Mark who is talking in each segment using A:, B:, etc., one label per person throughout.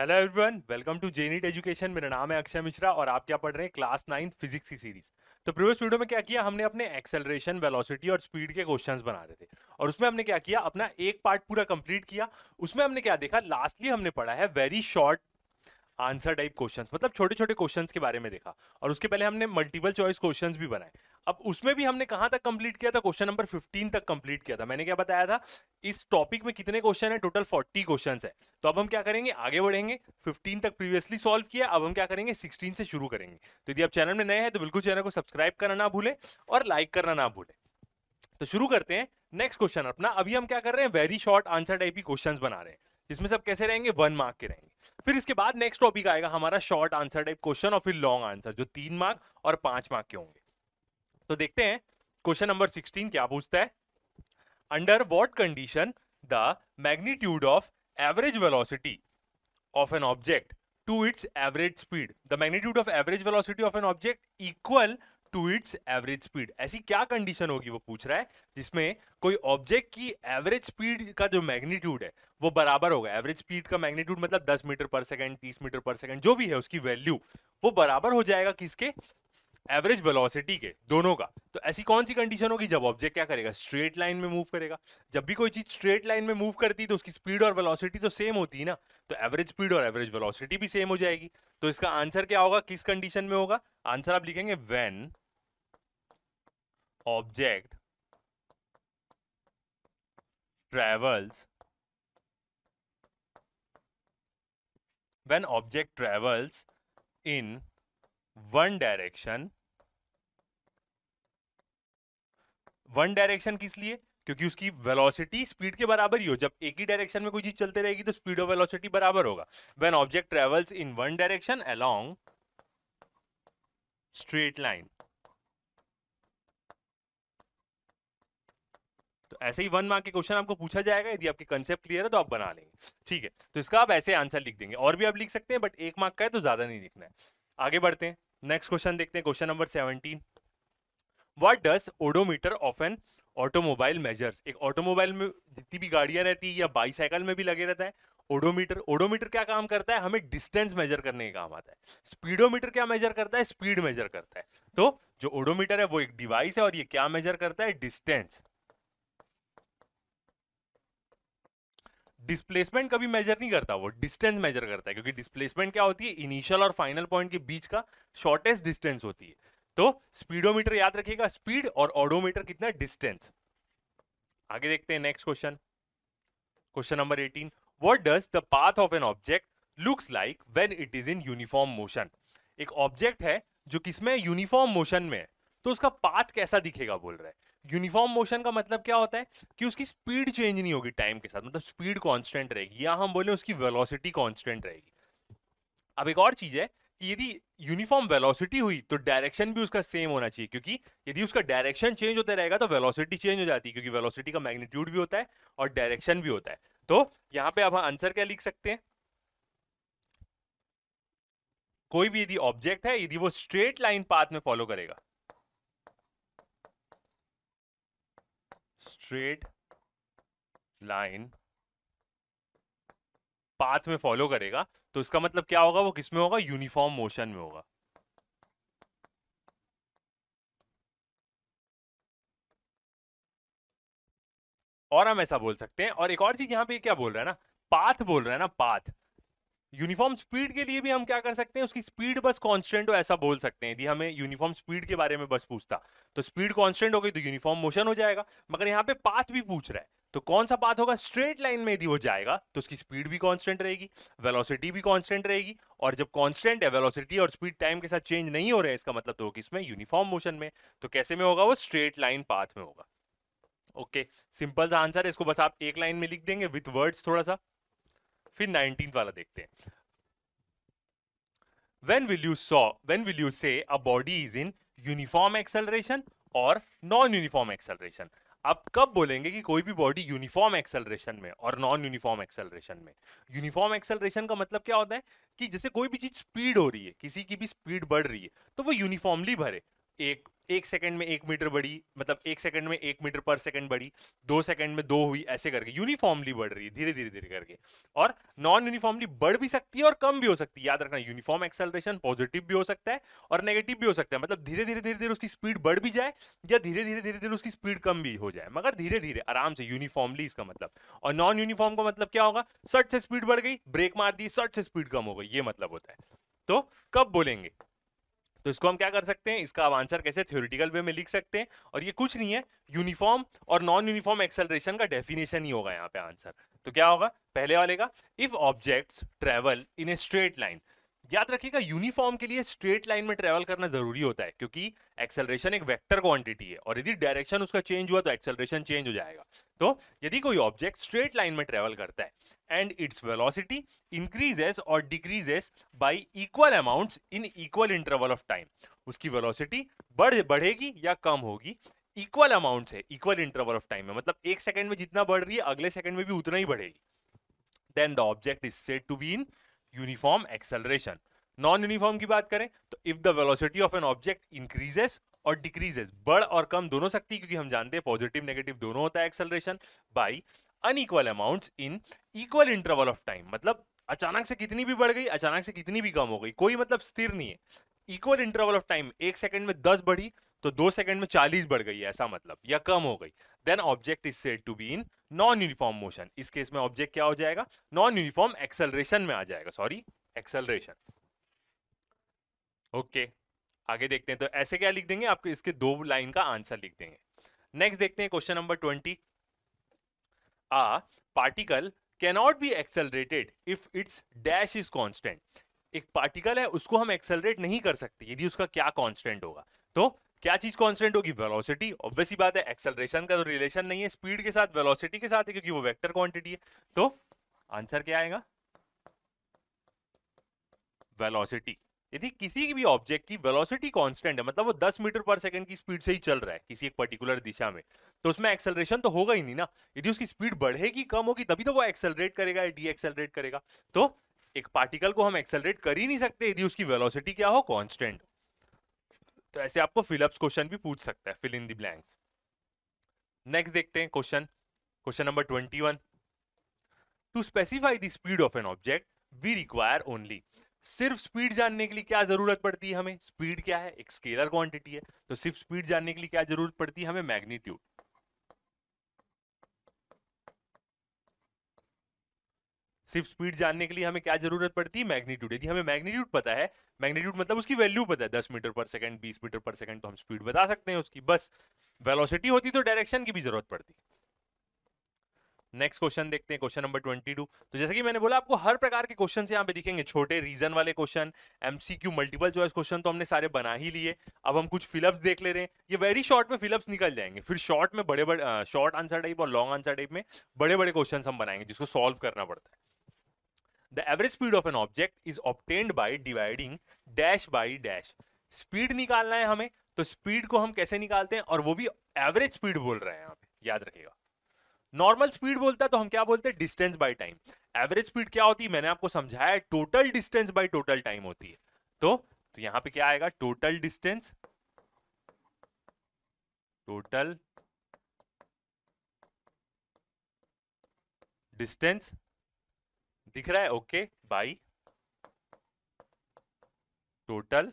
A: Hello everyone welcome to Zenith education मेरा नाम है अक्षय मिश्रा और आप क्या पढ़ रहे हैं क्लास नाइन्थ फिजिक्स की सीरीज तो प्रीवियस वीडियो में क्या किया हमने अपने एक्सेलरेशन वेलोसिटी और स्पीड के क्वेश्चंस बना रहे थे और उसमें हमने क्या किया अपना एक पार्ट पूरा कंप्लीट किया उसमें हमने क्या देखा लास्टली हमने पढ़ा है very short answer type question मतलब छोटे छोटे क्वेश्चन के बारे में देखा और उसके पहले हमने मल्टीपल चॉइस क्वेश्चन भी बनाए अब उसमें भी हमने कहां तक कंप्लीट किया था क्वेश्चन नंबर 15 तक कंप्लीट किया था मैंने क्या बताया था इस टॉपिक में कितने क्वेश्चन है टोटल 40 क्वेश्चन है तो अब हम क्या करेंगे आगे बढ़ेंगे 15 तक प्रीवियसली सॉल्व किया अब हम क्या करेंगे 16 से शुरू करेंगे तो यदि आप चैनल में नए हैं तो बिल्कुल चैनल को सब्सक्राइब करना ना भूलें और लाइक करना ना भूलें तो शुरू करते हैं नेक्स्ट क्वेश्चन अपना अभी हम क्या कर रहे हैं वेरी शॉर्ट आंसर टाइप की क्वेश्चन बना रहे हैं जिसमें सब कैसे रहेंगे वन मार्क के रहेंगे फिर इसके बाद नेक्स्ट टॉपिक आएगा हमारा शॉर्ट आंसर टाइप क्वेश्चन और फिर लॉन्ग आंसर जो तीन मार्क और पांच मार्क के होंगे तो देखते हैं क्वेश्चन नंबर 16 क्या पूछता है under what condition the magnitude of average velocity of an object to its average speed the magnitude of average velocity of an object equal to its average speed ऐसी क्या कंडीशन होगी वो पूछ रहा है जिसमें कोई ऑब्जेक्ट की एवरेज स्पीड का जो मैग्नीट्यूड है वो बराबर होगा एवरेज स्पीड का मैग्नीट्यूड मतलब 10 metre per second 30 metre per second जो भी है उसकी वैल्यू वो बराबर हो जाएगा किसके एवरेज वेलोसिटी के दोनों का तो ऐसी कौन सी कंडीशन होगी जब ऑब्जेक्ट क्या करेगा स्ट्रेट लाइन में मूव करेगा जब भी कोई चीज स्ट्रेट लाइन में मूव करती है तो उसकी स्पीड और वेलोसिटी तो सेम होती है ना तो एवरेज स्पीड और एवरेज वेलोसिटी भी सेम हो जाएगी तो इसका आंसर क्या होगा किस कंडीशन में होगा आंसर आप लिखेंगे when object travels when object travels in one direction one direction किस लिए क्योंकि उसकी वेलोसिटी स्पीड के बराबर ही हो जब एक ही डायरेक्शन में कोई चीज चलते रहेगी तो स्पीड ऑफ वेलोसिटी बराबर होगा when object travels in one direction along straight line तो ऐसे ही वन मार्क के क्वेश्चन आपको पूछा जाएगा यदि आपके कंसेप्ट क्लियर है तो आप बना लेंगे ठीक है तो इसका आप ऐसे आंसर लिख देंगे और भी आप लिख सकते हैं बट एक मार्क का है तो ज्यादा नहीं लिखना है आगे बढ़ते हैं नेक्स्ट क्वेश्चन देखते हैं question number seventeen what does odometer of an automobile measures एक ऑटोमोबाइल में जितनी भी गाड़ियां रहती है या बाईसाइकिल में भी लगे रहता है ओडोमीटर ओडोमीटर क्या काम करता है हमें डिस्टेंस मेजर करने का काम आता है स्पीडोमीटर क्या मेजर करता है स्पीड मेजर करता है तो जो ओडोमीटर है वो एक डिवाइस है और ये क्या मेजर करता है डिस्टेंस डिस्प्लेसमेंट कभी मेजर नहीं करता वो डिस्टेंस मेजर करता है क्योंकि डिस्प्लेसमेंट क्या होती है इनिशियल और फाइनल पॉइंट के बीच का शॉर्टेस्ट डिस्टेंस होती है तो स्पीडोमीटर याद रखिएगा स्पीड और ऑडोमीटर कितना डिस्टेंस आगे देखते हैं next question question number 18 what does the path of an object looks like when it is in uniform motion एक ऑब्जेक्ट है जो किसमें यूनिफॉर्म मोशन में है तो उसका पाथ कैसा दिखेगा बोल रहे यूनिफॉर्म मोशन का मतलब क्या होता है कि उसकी स्पीड चेंज नहीं होगी टाइम के साथ मतलब स्पीड कांस्टेंट रहेगी या हम बोले उसकी वेलोसिटी कांस्टेंट रहेगी अब एक और चीज है कि यदि यूनिफॉर्म वेलोसिटी हुई तो डायरेक्शन भी उसका सेम होना चाहिए क्योंकि यदि उसका डायरेक्शन चेंज होता रहेगा तो वेलोसिटी चेंज हो जाती है क्योंकि वेलोसिटी का मैग्नीट्यूड भी होता है और डायरेक्शन भी होता है तो यहां पे आप आंसर हाँ, क्या लिख सकते हैं कोई भी यदि ऑब्जेक्ट है यदि वो स्ट्रेट लाइन पाथ में फॉलो करेगा स्ट्रेट लाइन पाथ में फॉलो करेगा तो इसका मतलब क्या होगा वो किसमें होगा यूनिफॉर्म मोशन में होगा और हम ऐसा बोल सकते हैं और एक और चीज यहां पे क्या बोल रहा है ना पाथ बोल रहा है ना पाथ यूनिफॉर्म स्पीड के लिए भी हम क्या कर सकते हैं उसकी स्पीड बस कांस्टेंट हो ऐसा बोल सकते हैं यदि हमें यूनिफॉर्म स्पीड के बारे में बस पूछता तो स्पीड कांस्टेंट हो गई तो यूनिफॉर्म मोशन हो जाएगा मगर यहाँ पे पाथ भी पूछ रहा है तो कौन सा पाथ होगा स्ट्रेट लाइन में यदि वो जाएगा तो उसकी स्पीड भी कॉन्स्टेंट रहेगी वेलोसिटी भी कॉन्स्टेंट रहेगी और जब कॉन्स्टेंट है वेलोसिटी और स्पीड टाइम के साथ चेंज नहीं हो रहा है इसका मतलब तो होगी इसमें यूनिफॉर्म मोशन में तो कैसे में होगा वो स्ट्रेट लाइन पाथ में होगा ओके सिंपल सा आंसर है इसको बस आप एक लाइन में लिख देंगे विथ वर्ड्स थोड़ा सा फिर नाइनटीन वाला देखते हैं when will you saw when will you say a body is in uniform acceleration or non uniform acceleration अब कब बोलेंगे कि कोई भी बॉडी यूनिफॉर्म एक्सेलरेशन में और नॉन यूनिफॉर्म एक्सेलरेशन में यूनिफॉर्म एक्सेलरेशन का मतलब क्या होता है कि जैसे कोई भी चीज स्पीड हो रही है किसी की भी स्पीड बढ़ रही है तो वो यूनिफॉर्मली भरे एक एक सेकंड में एक मीटर बढ़ी मतलब एक सेकंड में एक मीटर पर सेकंड बढ़ी दो सेकंड में दो हुई ऐसे करके यूनिफॉर्मली बढ़ रही है धीरे धीरे धीरे करके और नॉन यूनिफॉर्मली बढ़ भी सकती है और कम भी हो सकती है याद रखना यूनिफॉर्म एक्सेलरेशन पॉजिटिव भी हो सकता है और नेगेटिव भी हो सकता है मतलब धीरे धीरे धीरे धीरे उसकी स्पीड बढ़ भी जाए या धीरे धीरे धीरे धीरे उसकी स्पीड कम भी हो जाए मगर धीरे धीरे आराम से यूनिफॉर्मली इसका मतलब और नॉन यूनिफॉर्म का मतलब क्या होगा सट से स्पीड बढ़ गई ब्रेक मार दी सट से स्पीड कम हो गई ये मतलब होता है तो कब बोलेंगे तो इसको हम क्या कर सकते हैं इसका आंसर कैसे थ्योरिटिकल वे में लिख सकते हैं और ये कुछ नहीं है यूनिफॉर्म और नॉन यूनिफॉर्म एक्सेलरेशन का डेफिनेशन ही होगा यहाँ पे आंसर तो क्या होगा पहले वाले का if objects travel in a straight line याद रखिएगा यूनिफॉर्म के लिए स्ट्रेट लाइन में ट्रेवल करना जरूरी होता है क्योंकि एक्सेलरेशन एक वेक्टर क्वांटिटी है और यदि डायरेक्शन उसका चेंज हुआ तो एक्सेलरेशन चेंज हो जाएगा तो यदि कोई ऑब्जेक्ट स्ट्रेट लाइन में ट्रेवल करता है एंड इट्स वेलोसिटी इंक्रीजेस और decreases by equal amount in equal interval of time उसकी वेलोसिटी बढ़ बढ़ेगी या कम होगी इक्वल अमाउंट है इक्वल इंटरवल ऑफ टाइम में मतलब एक सेकंड में जितना बढ़ रही है अगले सेकंड में भी उतना ही बढ़ेगी then the object is set to be in uniform acceleration non uniform की बात करें तो if the velocity of an object increases और डिक्रीजेस बढ़ और कम दोनों सकती है क्योंकि हम जानते हैं पॉजिटिव नेगेटिव दोनों होता है acceleration by unequal amounts in equal interval of time मतलब अचानक से कितनी भी बढ़ गई अचानक से कितनी भी कम हो गई कोई मतलब स्थिर नहीं है इक्वल इंटरवल ऑफ टाइम एक सेकंड में दस बढ़ी तो दो सेकंड में चालीस बढ़ गई है ऐसा मतलब या कम हो गई then object is said to be in non uniform motion इस केस में ऑब्जेक्ट क्या हो जाएगा नॉन यूनिफॉर्म एक्सेलरेशन में आ जाएगा सॉरी एक्सेलरेशन ओके आगे देखते हैं तो ऐसे क्या लिख देंगे आपको इसके दो लाइन का आंसर लिख देंगे नेक्स्ट देखते हैं question number twenty a particle cannot be accelerated if its dash is constant एक पार्टिकल है उसको हम एक्सेलरेट नहीं कर सकते यदि उसका क्या कॉन्स्टेंट होगा तो क्या चीज कॉन्स्टेंट होगी वेलोसिटी ऑब्वियस बात है एक्सेलरेशन का तो रिलेशन नहीं है स्पीड के साथ वेलोसिटी के साथ है क्योंकि वो वेक्टर क्वांटिटी है तो आंसर क्या आएगा वेलोसिटी यदि किसी भी ऑब्जेक्ट की वेलोसिटी कांस्टेंट है मतलब वो 10 मीटर पर सेकंड की स्पीड से ही चल रहा है किसी एक पर्टिकुलर दिशा में तो उसमें एक्सेलरेशन तो होगा ही नहीं ना यदि उसकी स्पीड बढ़ेगी कम होगी तभी तो वो एक्सेलरेट करेगा या डी एक्सेलरेट करेगा तो एक पार्टिकल को हम एक्सेलरेट कर ही नहीं सकते यदि उसकी वेलोसिटी क्या हो कॉन्स्टेंट तो ऐसे आपको फिलअप्स क्वेश्चन भी पूछ सकता है fill in the blanks next देखते हैं question question number twenty one to specify the speed of an object we require only सिर्फ स्पीड जानने के लिए क्या जरूरत पड़ती है हमें स्पीड क्या है एक स्केलर क्वांटिटी है तो सिर्फ स्पीड जानने के लिए क्या जरूरत पड़ती है हमें मैग्नीट्यूड सिर्फ स्पीड जानने के लिए हमें क्या जरूरत पड़ती है मैग्नीट्यूड यदि हमें मैग्नीट्यूड पता है मैग्नीट्यूड मतलब उसकी वैल्यू पता है दस मीटर पर सेकंड बीस मीटर पर सेकंड तो हम स्पीड बता सकते हैं उसकी बस वेलोसिटी होती तो डायरेक्शन की भी जरूरत पड़ती नेक्स्ट क्वेश्चन देखते हैं क्वेश्चन नंबर ट्वेंटी टू तो जैसे कि मैंने बोला आपको हर प्रकार के क्वेश्चन यहाँ पे दिखेंगे छोटे रीजन वाले question MCQ multiple choice question तो हमने सारे बना ही लिए अब हम कुछ फिलअप्स देख ले रहे हैं ये वेरी शॉर्ट में फिलअप्स निकल जाएंगे फिर शॉर्ट में बड़े बड़े शॉर्ट आंसर टाइप और लॉन्ग आंसर टाइप में बड़े बड़े क्वेश्चन हम बनाएंगे जिसको सॉल्व करना पड़ता है the average speed of an object is obtained by dividing dash by dash speed निकालना है हमें तो स्पीड को हम कैसे निकालते हैं और वो भी एवरेज स्पीड बोल रहे हैं यहाँ पे याद रखेगा नॉर्मल स्पीड बोलता है तो हम क्या बोलते हैं distance by time average speed क्या होती है मैंने आपको समझाया total distance by total time होती है तो, तो यहां पे क्या आएगा टोटल डिस्टेंस टोटल डिस्टेंस दिख रहा है okay by total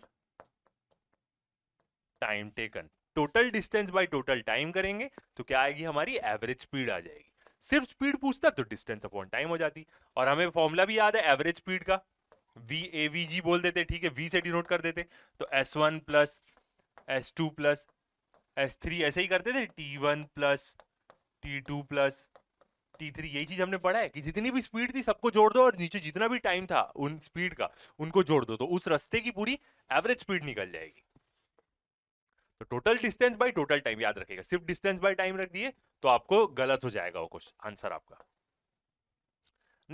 A: time taken total distance by total time करेंगे तो क्या आएगी हमारी एवरेज स्पीड आ जाएगी सिर्फ स्पीड पूछता तो डिस्टेंस अपॉन टाइम हो जाती और हमें फॉर्मूला भी याद है एवरेज स्पीड का वी ए वी जी बोल देते ठीक है वी से डिनोट कर देते तो S one plus S two plus S three ऐसे ही करते थे T one plus T two plus T three यही चीज हमने पढ़ा है कि जितनी भी स्पीड थी सबको जोड़ दो और नीचे जितना भी टाइम था उन स्पीड का उनको जोड़ दो तो उस रस्ते की पूरी एवरेज स्पीड निकल जाएगी तो total distance by total time याद रखेगा सिर्फ डिस्टेंस बाय टाइम रख दिए तो आपको गलत हो जाएगा वो क्वेश्चन आंसर आपका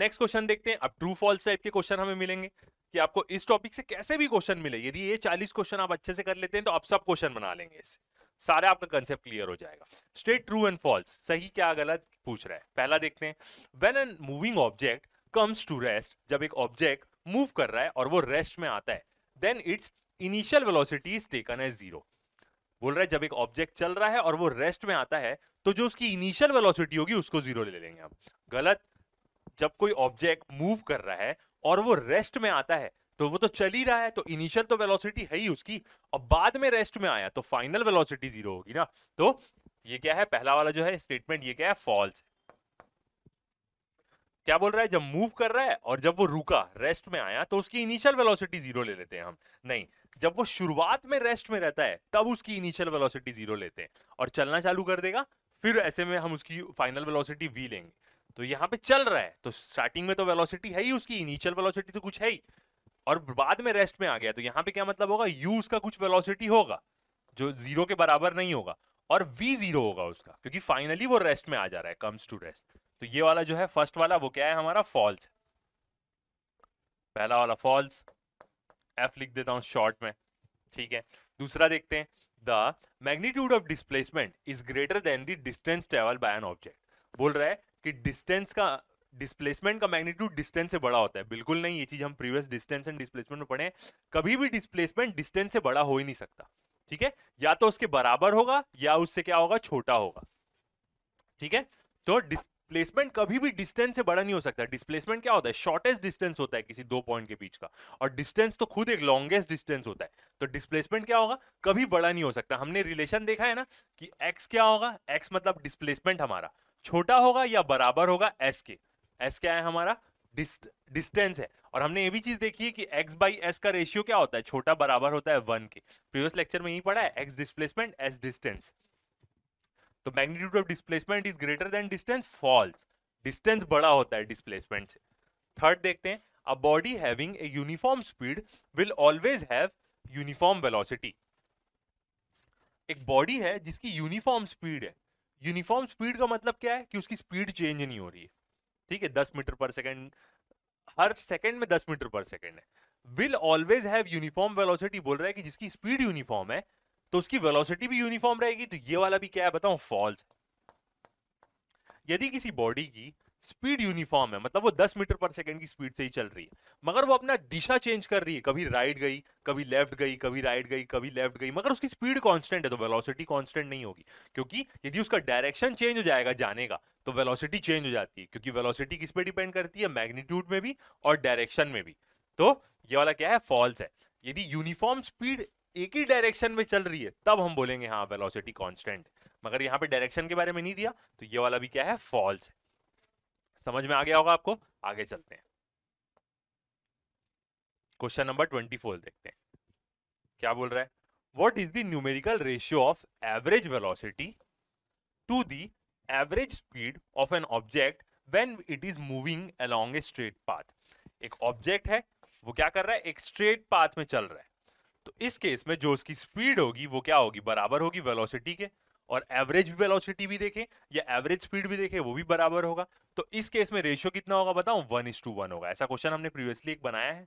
A: नेक्स्ट क्वेश्चन देखते हैं अब ट्रू फॉल्स टाइप के क्वेश्चन हमें मिलेंगे कि आपको इस टॉपिक से कैसे भी क्वेश्चन मिले यदि ये चालीस क्वेश्चन आप अच्छे से कर लेते हैं तो आप सब क्वेश्चन बना लेंगे इससे सारे आपका कंसेप्ट क्लियर हो जाएगा स्टेट ट्रू एंड फॉल्स सही क्या गलत पूछ रहा है पहला देखते हैं when an moving object comes to rest जब एक ऑब्जेक्ट मूव कर रहा है और वो रेस्ट में आता है then its initial velocity is taken as zero बोल रहा है जब एक ऑब्जेक्ट चल रहा है और वो रेस्ट में आता है तो जो उसकी इनिशियल वेलोसिटी होगी उसको जीरो ले लेंगे आप गलत जब कोई ऑब्जेक्ट मूव कर रहा है और वो रेस्ट में आता है तो वो तो चल ही रहा है तो इनिशियल तो वेलोसिटी है ही उसकी और बाद में रेस्ट में आया तो फाइनल वेलोसिटी जीरो होगी ना तो ये क्या है पहला वाला जो है स्टेटमेंट ये क्या है फॉल्स क्या बोल रहा है जब मूव कर रहा है और जब वो रुका रेस्ट में आया तो उसकी इनिशियल वेलोसिटी जीरो ले लेते हैं हम नहीं जब वो शुरुआत में रेस्ट में रहता है तब उसकी इनिशियल वेलोसिटी जीरो लेते हैं और चलना चालू कर देगा फिर ऐसे में हम उसकी फाइनल वेलोसिटी वी लेंगे तो यहाँ पे चल रहा है तो स्टार्टिंग में तो वेलोसिटी है ही उसकी इनिशियल वेलोसिटी तो कुछ है ही और बाद में रेस्ट में आ गया तो यहाँ पे क्या मतलब होगा u उसका कुछ वेलोसिटी होगा जो जीरो के बराबर नहीं होगा और v जीरो होगा उसका क्योंकि फाइनली वो रेस्ट में आ जा रहा है कम्स टू रेस्ट तो ये वाला जो है फर्स्ट वाला वो क्या है हमारा फॉल्स पहला वाला फॉल्स एफ लिख देता हूँ शॉर्ट में ठीक है दूसरा देखते हैं the magnitude of displacement is greater than the distance travel by an object बोल रहा है कि डिस्टेंस का डिस्प्लेसमेंट का मैग्नीट्यूड डिस्टेंस से बड़ा होता है बिल्कुल नहीं ये चीज हम प्रीवियस डिस्टेंस एंड डिस्प्लेसमेंट में पढ़े कभी भी डिस्प्लेसमेंट डिस्टेंस से बड़ा हो ही नहीं सकता ठीक है या तो उसके बराबर होगा या उससे क्या होगा छोटा होगा ठीक है तो डिस्प्लेसमेंट कभी भी डिस्टेंस से बड़ा नहीं हो सकता डिस्प्लेसमेंट क्या होता है शॉर्टेस्ट डिस्टेंस होता है किसी दो पॉइंट के बीच का और डिस्टेंस तो खुद एक लॉन्गेस्ट डिस्टेंस होता है तो डिस्प्लेसमेंट क्या होगा कभी बड़ा नहीं हो सकता हमने रिलेशन देखा है ना कि एक्स क्या होगा एक्स मतलब डिस्प्लेसमेंट हमारा छोटा होगा या बराबर होगा एस के एस क्या है हमारा डिस्टेंस है और हमने ये भी चीज देखी है कि x बाई एस का रेशियो क्या होता है छोटा बराबर होता है वन के प्रीवियस लेक्चर में यही पढ़ा है x डिस्प्लेसमेंट s डिस्टेंस तो magnitude of displacement is greater than distance false distance बड़ा होता है डिस्प्लेसमेंट से थर्ड देखते हैं a body having a uniform speed will always have uniform velocity एक बॉडी है जिसकी यूनिफॉर्म स्पीड है यूनिफॉर्म स्पीड का मतलब क्या है कि उसकी स्पीड चेंज नहीं हो रही है ठीक है दस मीटर पर सेकेंड हर सेकेंड में दस मीटर पर सेकेंड है will always have uniform velocity बोल रहा है कि जिसकी स्पीड यूनिफॉर्म है तो उसकी वेलोसिटी भी यूनिफॉर्म रहेगी तो ये वाला भी क्या है बताऊं फॉल्स यदि किसी बॉडी की स्पीड यूनिफॉर्म है मतलब वो 10 मीटर पर सेकंड की स्पीड से ही चल रही है मगर वो अपना दिशा चेंज कर रही है कभी राइट गई कभी लेफ्ट गई कभी राइट गई कभी लेफ्ट गई मगर उसकी स्पीड कांस्टेंट है तो वेलोसिटी कांस्टेंट नहीं होगी क्योंकि यदि उसका डायरेक्शन चेंज हो जाएगा जाने का तो वेलोसिटी चेंज हो जाती है क्योंकि वेलोसिटी किस पर डिपेंड करती है मैग्नीट्यूड में भी और डायरेक्शन में भी तो ये वाला क्या है फॉल्स है यदि यूनिफॉर्म स्पीड एक ही डायरेक्शन में चल रही है तब हम बोलेंगे हाँ वेलोसिटी कॉन्स्टेंट मगर यहाँ पे डायरेक्शन के बारे में नहीं दिया तो ये वाला भी क्या है फॉल्स है समझ में आ गया होगा आपको आगे चलते हैं क्वेश्चन नंबर ट्वेंटी फोर देखते हैं क्या बोल रहा है what is the ratio of average velocity to the average speed of an object when it is moving along a straight path एक ऑब्जेक्ट है वो क्या कर रहा है एक स्ट्रेट पाथ में चल रहा है तो इस केस में जो उसकी स्पीड होगी वो क्या होगी बराबर होगी वेलोसिटी के और एवरेज वेलोसिटी भी देखें या एवरेज स्पीड भी देखें वो भी बराबर होगा तो इस केस में रेशियो कितना होगा बताऊं वन इज टू वन होगा ऐसा क्वेश्चन हमने प्रीवियसली एक बनाया है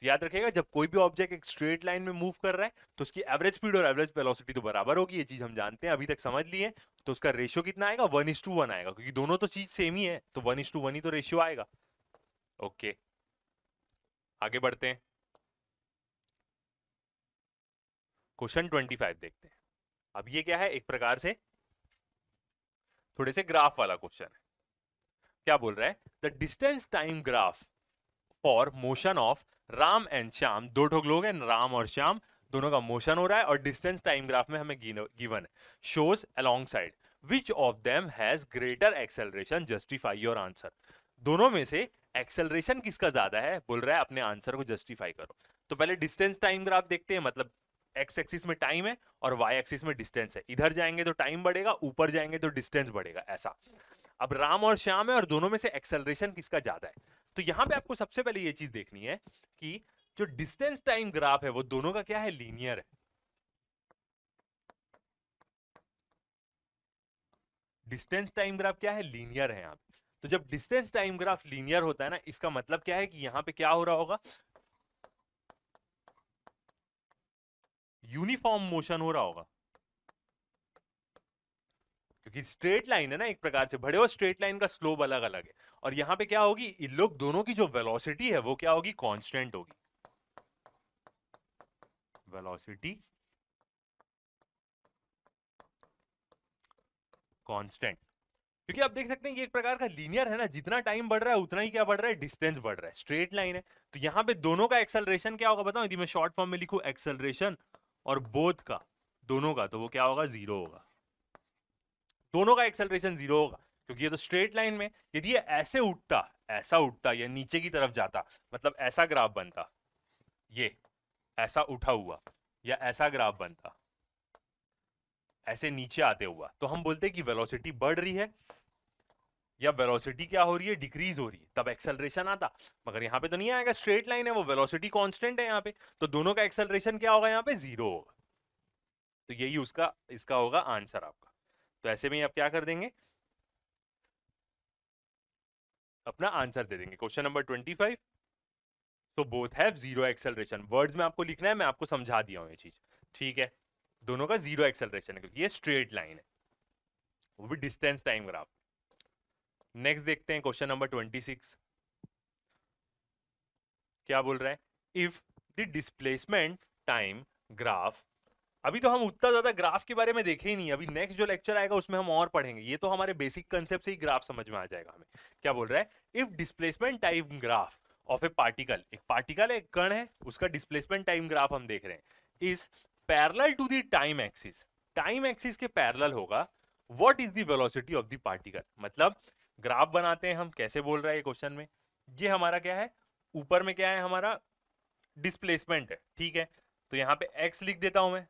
A: तो याद रखिएगा जब कोई भी ऑब्जेक्ट एक स्ट्रेट लाइन में मूव कर रहा है तो उसकी एवरेज स्पीड और एवरेज वेलोसिटी तो बराबर होगी ये चीज हम जानते हैं अभी तक समझ लिए तो उसका रेशियो कितना आएगा वन इज टू वन आएगा क्योंकि दोनों तो चीज सेम ही है तो वन इज टू वन ही तो रेशियो आएगा ओके आगे बढ़ते हैं क्वेश्चन ट्वेंटी फाइव देखते हैं अब ये क्या है एक प्रकार से थोड़े से ग्राफ वाला क्वेश्चन है क्या बोल रहा है the distance time graph for motion of Ram and Shyam दो ठोक लोग हैं राम और श्याम दोनों का मोशन हो रहा है और डिस्टेंस टाइम ग्राफ में हमें गिवन है shows along side which of them has greater acceleration justify your answer दोनों में से एक्सेलरेशन किसका ज्यादा है बोल रहा है अपने आंसर को जस्टिफाई करो तो पहले डिस्टेंस टाइम ग्राफ देखते हैं मतलब एक्स एक्सिस में टाइम है और वाई एक्सिस में डिस्टेंस है इधर जाएंगे तो टाइम बढ़ेगा ऊपर जाएंगे तो डिस्टेंस बढ़ेगा ऐसा अब राम और श्याम है और दोनों में से एक्सेलरेशन किसका ज्यादा है तो यहाँ पे आपको सबसे पहले ये चीज देखनी है कि जो डिस्टेंस टाइम ग्राफ है वो दोनों का क्या है लीनियर है डिस्टेंस टाइम ग्राफ क्या है लीनियर है यहाँ पे तो जब डिस्टेंस टाइम ग्राफ लीनियर होता है ना इसका मतलब क्या है कि यहाँ पे क्या हो रहा होगा यूनिफॉर्म मोशन हो रहा होगा क्योंकि स्ट्रेट लाइन है ना एक प्रकार से भरे और स्ट्रेट लाइन का स्लोप अलग अलग है और यहां पे क्या होगी इन लोग दोनों की जो वेलोसिटी है वो क्या होगी कांस्टेंट होगी वेलोसिटी कांस्टेंट क्योंकि आप देख सकते हैं कि एक प्रकार का लीनियर है ना जितना टाइम बढ़ रहा है उतना ही क्या बढ़ रहा है डिस्टेंस बढ़ रहा है स्ट्रेट लाइन है तो यहां पे दोनों का एक्सेलरेशन क्या होगा बताऊं यदि मैं शॉर्ट फॉर्म में लिखूं एक्सेलरेशन और बोथ का दोनों का तो वो क्या होगा जीरो होगा दोनों का एक्सेलरेशन जीरो होगा क्योंकि ये तो स्ट्रेट लाइन में यदि ये ऐसे उठता ऐसा उठता या नीचे की तरफ जाता मतलब ऐसा ग्राफ बनता ये ऐसा उठा हुआ या ऐसा ग्राफ बनता ऐसे नीचे आते हुआ तो हम बोलते कि वेलोसिटी बढ़ रही है या वेलोसिटी क्या हो रही है डिक्रीज हो रही है तब एक्सेलरेशन आता मगर यहाँ पे तो नहीं आएगा स्ट्रेट लाइन है वो वेलोसिटी कांस्टेंट है यहाँ पे तो दोनों का एक्सेलरेशन क्या होगा यहाँ पे जीरो होगा तो यही उसका इसका होगा आंसर आपका तो ऐसे में आप क्या कर देंगे अपना आंसर दे देंगे question number twenty five so both have zero acceleration words में आपको लिखना है मैं आपको समझा दिया हूँ ये चीज ठीक है दोनों का जीरो एक्सेलरेशन है क्योंकि ये स्ट्रेट लाइन है वो भी डिस्टेंस टाइम ग्राफ नेक्स्ट देखते हैं क्वेश्चन नंबर ट्वेंटी सिक्स क्या बोल रहा है if the displacement time graph अभी तो हम उतना ज्यादा ग्राफ के बारे में देखे ही नहीं अभी नेक्स्ट जो लेक्चर आएगा उसमें हम और पढ़ेंगे ये तो हमारे बेसिक कंसेप्ट से ही ग्राफ समझ में आ जाएगा हमें क्या बोल रहा है if displacement time graph of a particle एक पार्टिकल एक कण है उसका डिस्प्लेसमेंट टाइम ग्राफ हम देख रहे हैं is parallel to the time axis time axis के पैरल होगा what is the velocity of the particle मतलब ग्राफ बनाते हैं हम कैसे बोल रहा है ये क्वेश्चन में ये हमारा क्या है ऊपर में क्या है हमारा डिस्प्लेसमेंट है ठीक है तो यहाँ पे एक्स लिख देता हूं मैं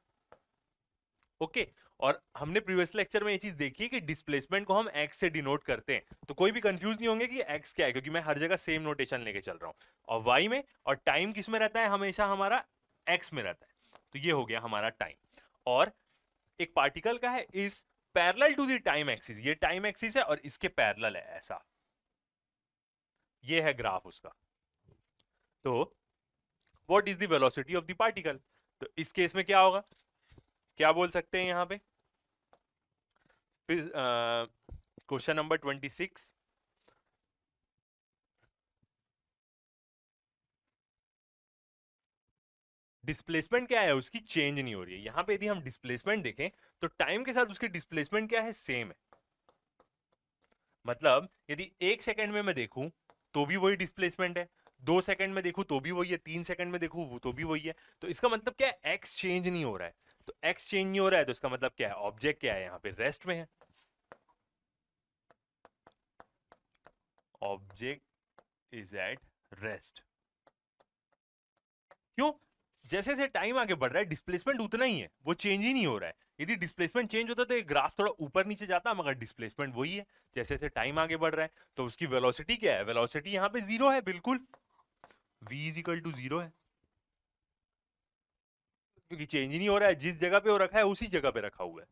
A: ओके और हमने प्रीवियस लेक्चर में ये चीज देखी है कि डिस्प्लेसमेंट को हम एक्स से डिनोट करते हैं तो कोई भी कंफ्यूज नहीं होंगे कि एक्स क्या है क्योंकि मैं हर जगह सेम नोटेशन लेके चल रहा हूँ और वाई में और टाइम किस में रहता है हमेशा हमारा एक्स में रहता है तो ये हो गया हमारा टाइम और एक पार्टिकल का है इस parallel to the time axis ये टाइम एक्सिस है और इसके पैरल है ऐसा ये है ग्राफ उसका तो वॉट इज दिटी ऑफ द पार्टिकल तो इस केस में क्या होगा क्या बोल सकते हैं यहां पे question number twenty six displacement क्या है उसकी चेंज नहीं हो रही है यहां पे यदि हम डिस्प्लेसमेंट देखें तो टाइम के साथ उसकी डिस्प्लेसमेंट क्या है सेम है मतलब यदि एक सेकंड में मैं देखूं तो भी वही डिस्प्लेसमेंट है दो सेकंड में देखूं तो भी वही है तीन सेकंड में देखूं तो भी वही है तो इसका मतलब क्या है एक्स चेंज नहीं हो रहा है तो एक्स चेंज नहीं हो रहा है तो इसका मतलब क्या है ऑब्जेक्ट क्या है यहाँ पे रेस्ट में है ऑब्जेक्ट इज एट रेस्ट क्यों जैसे जैसे टाइम आगे बढ़ रहा है डिस्प्लेसमेंट उतना ही है वो चेंज ही नहीं हो रहा है यदि डिस्प्लेसमेंट चेंज होता तो ये ग्राफ थोड़ा ऊपर नीचे जाता मगर डिस्प्लेसमेंट वही है जैसे जैसे टाइम आगे बढ़ रहा है तो उसकी वेलोसिटी क्या है वेलोसिटी यहाँ पे जीरो है बिल्कुल v is equal to zero है क्योंकि चेंज ही नहीं हो रहा है जिस जगह पे वो रखा है उसी जगह पे रखा हुआ है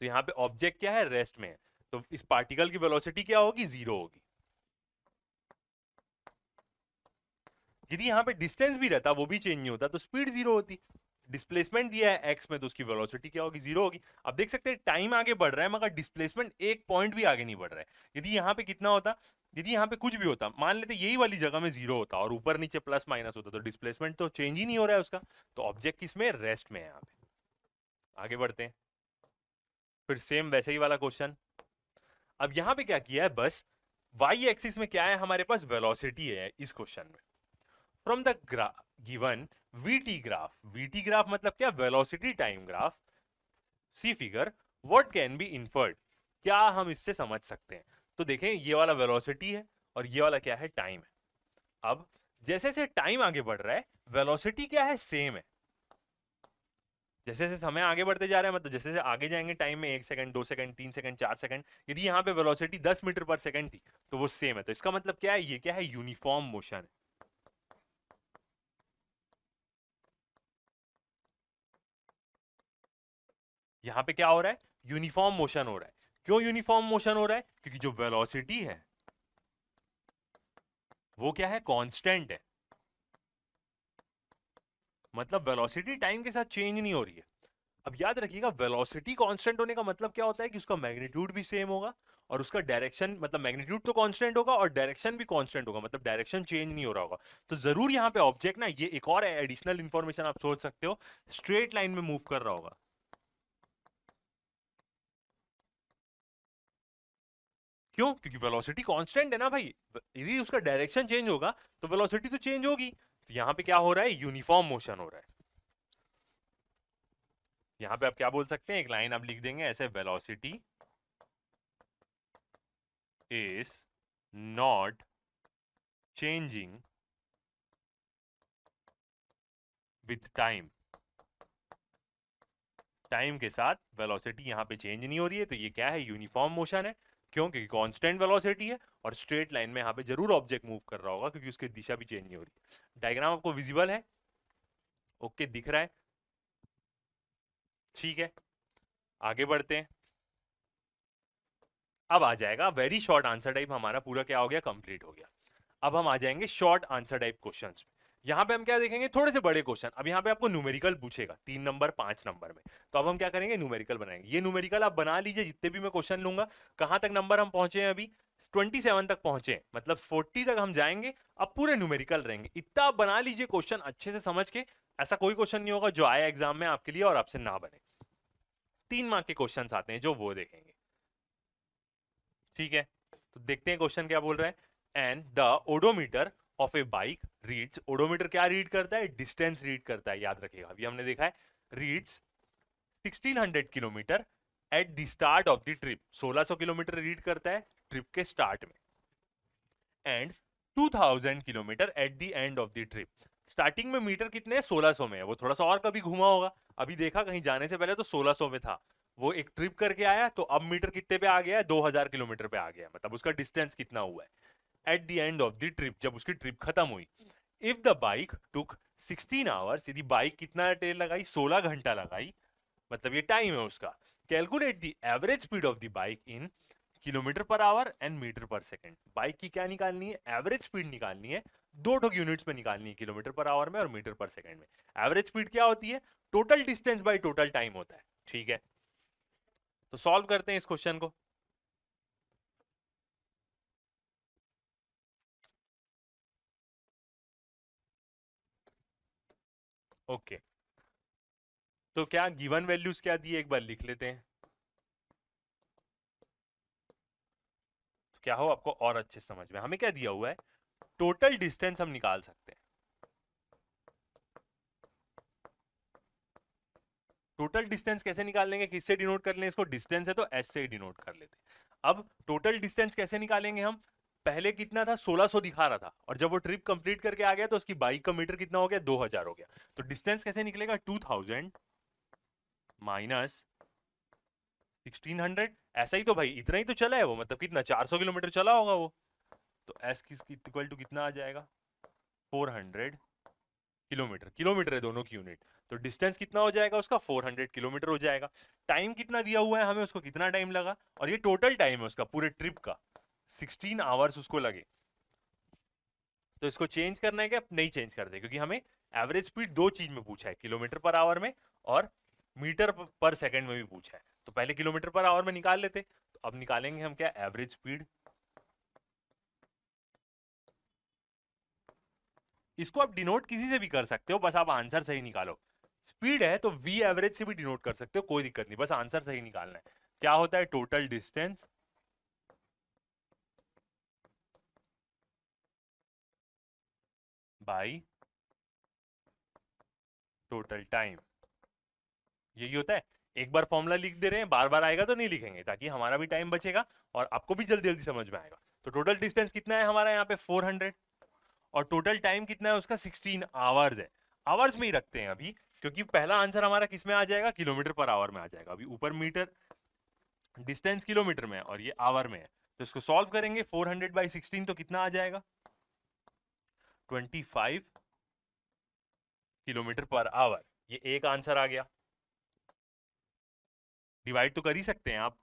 A: तो यहाँ पे ऑब्जेक्ट क्या है रेस्ट में है तो इस पार्टिकल की वेलोसिटी क्या होगी जीरो होगी यदि यहाँ पे डिस्टेंस भी रहता वो भी चेंज नहीं होता तो स्पीड जीरो होती डिस्प्लेसमेंट दिया है एक्स में तो उसकी वेलोसिटी क्या होगी जीरो होगी अब देख सकते हैं टाइम आगे बढ़ रहा है मगर डिस्प्लेसमेंट एक पॉइंट भी आगे नहीं बढ़ रहा है यदि यहाँ पे कितना होता यदि यहाँ पे कुछ भी होता मान लेते यही वाली जगह में जीरो होता और ऊपर नीचे प्लस माइनस होता तो डिस्प्लेसमेंट तो चेंज ही नहीं हो रहा है उसका तो ऑब्जेक्ट किसमें रेस्ट में है यहाँ पे आगे बढ़ते हैं फिर सेम वैसे ही वाला क्वेश्चन अब यहाँ पे क्या किया है बस वाई एक्सिस में क्या है हमारे पास वेलोसिटी है इस क्वेश्चन में from the graph given VT graph VT graph मतलब क्या velocity time graph see figure what can be inferred क्या हम इससे समझ सकते हैं तो देखें ये वाला वेलोसिटी है और ये वाला क्या है टाइम है अब जैसे जैसे टाइम आगे बढ़ रहा है वेलोसिटी क्या है सेम है जैसे जैसे समय आगे बढ़ते जा रहा है मतलब जैसे जैसे आगे जाएंगे टाइम में एक सेकंड दो सेकंड तीन सेकंड चार सेकंड यदि यहाँ पे वेलोसिटी दस मीटर पर सेकंड थी तो वो सेम है तो इसका मतलब क्या है ये क्या है यूनिफॉर्म मोशन है यहाँ पे क्या हो रहा है यूनिफॉर्म मोशन हो रहा है क्यों यूनिफॉर्म मोशन हो रहा है क्योंकि जो वेलोसिटी है वो क्या है कांस्टेंट है मतलब वेलोसिटी टाइम के साथ चेंज नहीं हो रही है अब याद रखिएगा वेलोसिटी कांस्टेंट होने का मतलब क्या होता है कि उसका मैग्नीट्यूड भी सेम होगा और उसका डायरेक्शन मतलब मैग्नीट्यूड तो कांस्टेंट होगा और डायरेक्शन भी कांस्टेंट होगा मतलब डायरेक्शन चेंज नहीं हो रहा होगा तो जरूर यहाँ पे ऑब्जेक्ट ना ये एक और एडिशनल इन्फॉर्मेशन आप सोच सकते हो स्ट्रेट लाइन में मूव कर रहा होगा क्यों क्योंकि वेलोसिटी कांस्टेंट है ना भाई यदि उसका डायरेक्शन चेंज होगा तो वेलोसिटी तो चेंज होगी तो यहां पे क्या हो रहा है यूनिफॉर्म मोशन हो रहा है यहां पे आप क्या बोल सकते हैं एक लाइन आप लिख देंगे ऐसे velocity is not changing with time time के साथ वेलोसिटी यहां पे चेंज नहीं हो रही है तो ये क्या है यूनिफॉर्म मोशन है क्यों क्योंकि कॉन्स्टेंट वेलोसिटी है और स्ट्रेट लाइन में यहाँ पे जरूर ऑब्जेक्ट मूव कर रहा होगा क्योंकि उसकी दिशा भी चेंज नहीं हो रही डायग्राम आपको विजिबल है ओके okay, दिख रहा है ठीक है आगे बढ़ते हैं अब आ जाएगा वेरी शॉर्ट आंसर टाइप हमारा पूरा क्या हो गया कंप्लीट हो गया अब हम आ जाएंगे शॉर्ट आंसर टाइप क्वेश्चंस में यहाँ पे हम क्या देखेंगे थोड़े से बड़े क्वेश्चन अब यहाँ पे आपको न्यूमेरिकल पूछेगा तीन नंबर पांच नंबर में तो अब हम क्या करेंगे न्यूमेरिकल बनाएंगे ये न्यूमेरिकल आप बना लीजिए जितने भी मैं क्वेश्चन लूंगा कहाँ तक नंबर हम पहुंचे हैं अभी 27 तक पहुंचे मतलब 40 तक हम जाएंगे अब पूरे न्यूमेरिकल रहेंगे इतना आप बना लीजिए क्वेश्चन अच्छे से समझ के ऐसा कोई क्वेश्चन नहीं होगा जो आया एग्जाम में आपके लिए और आपसे ना बने तीन मार्क के क्वेश्चन आते हैं जो वो देखेंगे ठीक है तो देखते हैं क्वेश्चन क्या बोल रहे हैं and the odometer of a bike reads odometer क्या रीड करता है डिस्टेंस रीड करता है याद रखिएगा अभी हमने देखा है reads 1600 kilometre at the start of the trip 1600 kilometre read करता है ट्रिप के स्टार्ट में and 2000 kilometre at the end of the trip starting में मीटर कितने सोलह 1600 में है वो थोड़ा सा और कभी घुमा होगा अभी देखा कहीं जाने से पहले तो 1600 में था वो एक ट्रिप करके आया तो अब मीटर कितने पे आ गया है हजार किलोमीटर पे आ गया मतलब उसका डिस्टेंस कितना हुआ है at the end of the trip जब उसकी ट्रिप खत्म हुई if the bike took 16 hours यदि बाइक कितना देर लगाई 16 घंटा लगाई मतलब ये टाइम है उसका calculate the average speed of the bike in kilometre per hour and metre per second bike की क्या निकालनी है एवरेज स्पीड निकालनी है दो ठोक यूनिट्स में निकालनी है किलोमीटर पर आवर में और मीटर पर सेकेंड में एवरेज स्पीड क्या होती है total distance by total time होता है ठीक है तो सॉल्व करते हैं इस क्वेश्चन को ओके तो क्या गिवन वैल्यूज क्या दी एक बार लिख लेते हैं तो क्या हो आपको और अच्छे समझ में हमें क्या दिया हुआ है टोटल डिस्टेंस हम निकाल सकते हैं टोटल डिस्टेंस कैसे निकाल लेंगे किससे डिनोट कर लें इसको डिस्टेंस है तो एस से डिनोट कर लेते हैं अब टोटल डिस्टेंस कैसे निकालेंगे हम पहले कितना था 1600 दिखा रहा था और जब वो ट्रिप कंप्लीट करके आ गया तो उसकी बाइक का मीटर कितना हो गया 2000 हो गया तो डिस्टेंस कैसे निकलेगा 2000 माइनस 1600 ऐसा ही तो भाई इतना ही तो चला है वो मतलब कितना 400 किलोमीटर चला होगा वो तो एस इक्वल टू कितना आ जाएगा 400 किलोमीटर किलोमीटर है दोनों की यूनिट तो डिस्टेंस कितना हो जाएगा उसका 400 किलोमीटर हो जाएगा टाइम कितना दिया हुआ है हमें उसको कितना टाइम लगा और ये टोटल टाइम है उसका पूरे ट्रिप का सिक्सटीन आवर्स उसको लगे तो इसको चेंज करना है क्या नहीं चेंज करते क्योंकि हमें एवरेज स्पीड दो चीज में पूछा है किलोमीटर पर आवर में और मीटर पर सेकंड में भी पूछा है तो पहले किलोमीटर पर आवर में निकाल लेते तो अब निकालेंगे हम क्या एवरेज स्पीड इसको आप डिनोट किसी से भी कर सकते हो बस आप आंसर सही निकालो स्पीड है तो वी एवरेज से भी डिनोट कर सकते हो कोई दिक्कत नहीं बस आंसर सही निकालना है क्या होता है total distance by total time यही होता है एक बार फॉर्मूला लिख दे रहे हैं बार बार आएगा तो नहीं लिखेंगे ताकि हमारा भी टाइम बचेगा और आपको भी जल्दी जल्दी समझ में आएगा तो टोटल डिस्टेंस कितना है हमारा यहाँ पे 400 और टोटल टाइम कितना है उसका 16 आवर्स है आवर्स में ही रखते हैं अभी क्योंकि पहला आंसर हमारा किस में आ जाएगा किलोमीटर पर आवर में आ जाएगा अभी ऊपर मीटर डिस्टेंस किलोमीटर में है और ये आवर में है तो इसको सॉल्व करेंगे फोर हंड्रेड बाई तो कितना आ जाएगा फाइव किलोमीटर पर आवर ये एक आंसर आ गया डिवाइड तो कर ही सकते हैं आप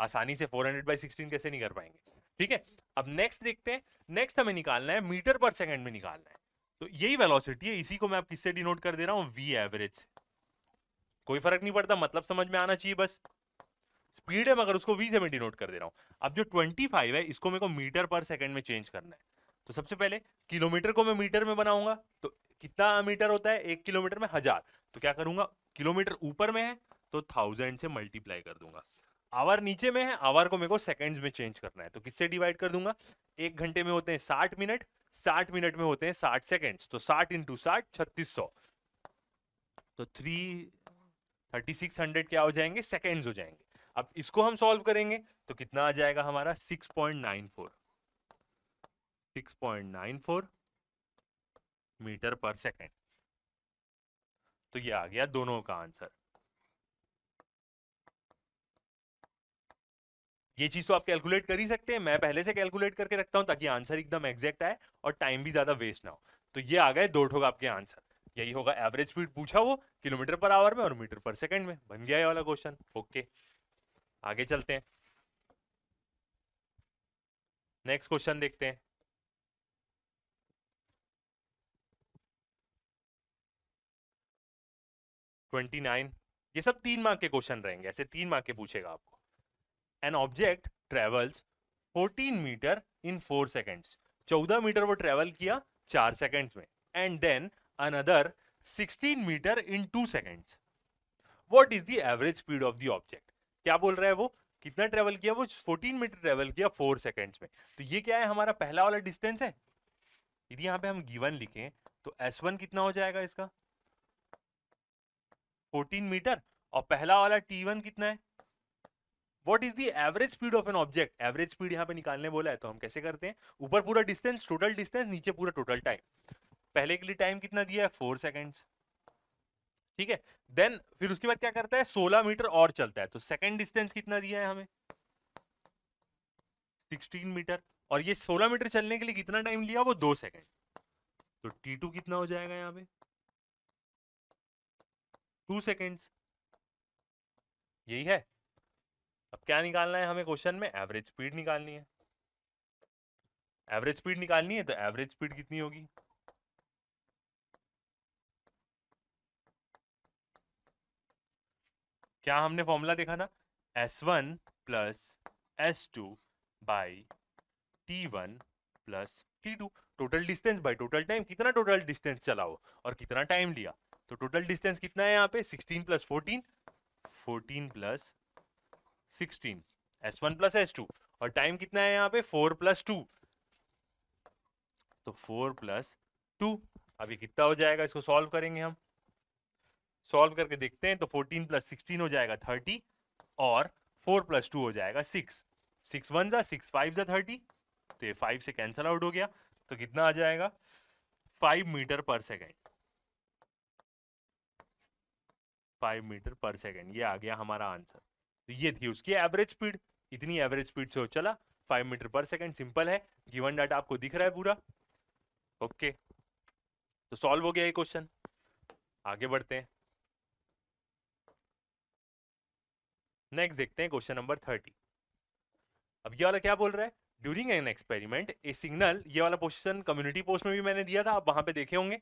A: आसानी से 400 हंड्रेड बाई सिक्सटीन कैसे नहीं कर पाएंगे ठीक है अब नेक्स्ट देखते हैं नेक्स्ट हमें निकालना है मीटर पर सेकंड में निकालना है तो यही वेलोसिटी है इसी को मैं आप किससे डिनोट कर दे रहा हूँ वी एवरेज कोई फर्क नहीं पड़ता मतलब समझ में आना चाहिए बस स्पीड है मगर उसको वी से मैं डिनोट कर दे रहा हूं अब जो फाइव है इसको मेरे को मीटर पर सेकंड में चेंज करना है तो सबसे पहले किलोमीटर को मैं मीटर में बनाऊंगा तो कितना मीटर होता है एक किलोमीटर में हजार तो क्या करूंगा किलोमीटर ऊपर में है तो थाउजेंड से मल्टीप्लाई कर दूंगा आवर नीचे में है आवर को मेरे को सेकंड्स में चेंज करना है तो किससे डिवाइड कर दूंगा एक घंटे में होते हैं साठ मिनट साठ मिनट में होते हैं साठ सेकेंड्स तो साठ इंटू साठ छत्तीस सौ तो थ्री थर्टी सिक्स हंड्रेड क्या हो जाएंगे सेकेंड्स हो जाएंगे अब इसको हम सॉल्व करेंगे तो कितना आ जाएगा हमारा six point nine four 6.94 metre per second तो ये आ गया दोनों का आंसर ये चीज तो आप कैलकुलेट कर ही सकते हैं मैं पहले से कैलकुलेट करके रखता हूं ताकि आंसर एकदम एग्जैक्ट आए और टाइम भी ज्यादा वेस्ट ना हो तो ये आ गए दो ठोक आपके आंसर यही होगा एवरेज स्पीड पूछा वो किलोमीटर पर आवर में और मीटर पर सेकंड में बन गया ये वाला क्वेश्चन ओके आगे चलते हैं नेक्स्ट क्वेश्चन देखते हैं ट्वेंटी नाइन ये सब तीन मार्क के क्वेश्चन रहेंगे ऐसे तीन मार्क के पूछेगा आपको an object travels fourteen metre in four seconds चौदह मीटर वो ट्रेवल किया चार सेकेंड्स में and then another sixteen metre in two seconds what is the average speed of the object क्या बोल रहा है वो कितना ट्रेवल किया वो फोर्टीन मीटर ट्रेवल किया फोर सेकेंड्स में तो ये क्या है हमारा पहला वाला डिस्टेंस है यदि यहाँ पे हम गिवन लिखें तो एस वन कितना हो जाएगा इसका 14 मीटर और पहला वाला टी वन कितना है what is the average speed of an object average speed यहाँ पे निकालने बोला है तो हम कैसे करते हैं ऊपर पूरा डिस्टेंस टोटल डिस्टेंस नीचे पूरा टोटल टाइम पहले के लिए टाइम कितना दिया है फोर सेकेंड्स ठीक है देन फिर उसके बाद क्या करता है सोलह मीटर और चलता है तो सेकेंड डिस्टेंस कितना दिया है हमें सिक्सटीन मीटर और ये सोलह मीटर चलने के लिए कितना टाइम लिया वो दो सेकेंड तो टी टू कितना हो जाएगा यहाँ पे टू सेकेंड्स यही है अब क्या निकालना है हमें क्वेश्चन में एवरेज स्पीड निकालनी है एवरेज स्पीड निकालनी है तो एवरेज स्पीड कितनी होगी क्या हमने फॉर्मूला देखा था S one plus S two by T one plus T two total distance by total time कितना टोटल डिस्टेंस चलाओ और कितना टाइम लिया तो टोटल डिस्टेंस कितना है यहाँ पे 16 plus 14 14 plus 16 S1 plus S2 और टाइम कितना है यहाँ पे 4 प्लस टू तो 4 प्लस टू अब ये कितना हो जाएगा इसको सॉल्व करेंगे हम सॉल्व करके देखते हैं तो 14 प्लस सिक्सटीन हो जाएगा 30 और 4 प्लस टू हो जाएगा 6 सिक्स वन ज़ा सिक्स फाइव ज़ा थर्टी तो ये फाइव से कैंसिल आउट हो गया तो कितना आ जाएगा five metre per second five metre per second ये आ गया हमारा आंसर तो ये थी उसकी एवरेज स्पीड इतनी एवरेज स्पीड से हो चला five metre per second simple है गिवन डाटा आपको दिख रहा है पूरा ओके okay. तो सॉल्व हो गया ये क्वेश्चन आगे बढ़ते हैं नेक्स्ट देखते हैं क्वेश्चन नंबर थर्टी अब ये वाला क्या बोल रहा है during an experiment a signal ये वाला क्वेश्चन कम्युनिटी पोस्ट में भी मैंने दिया था आप वहां पे देखे होंगे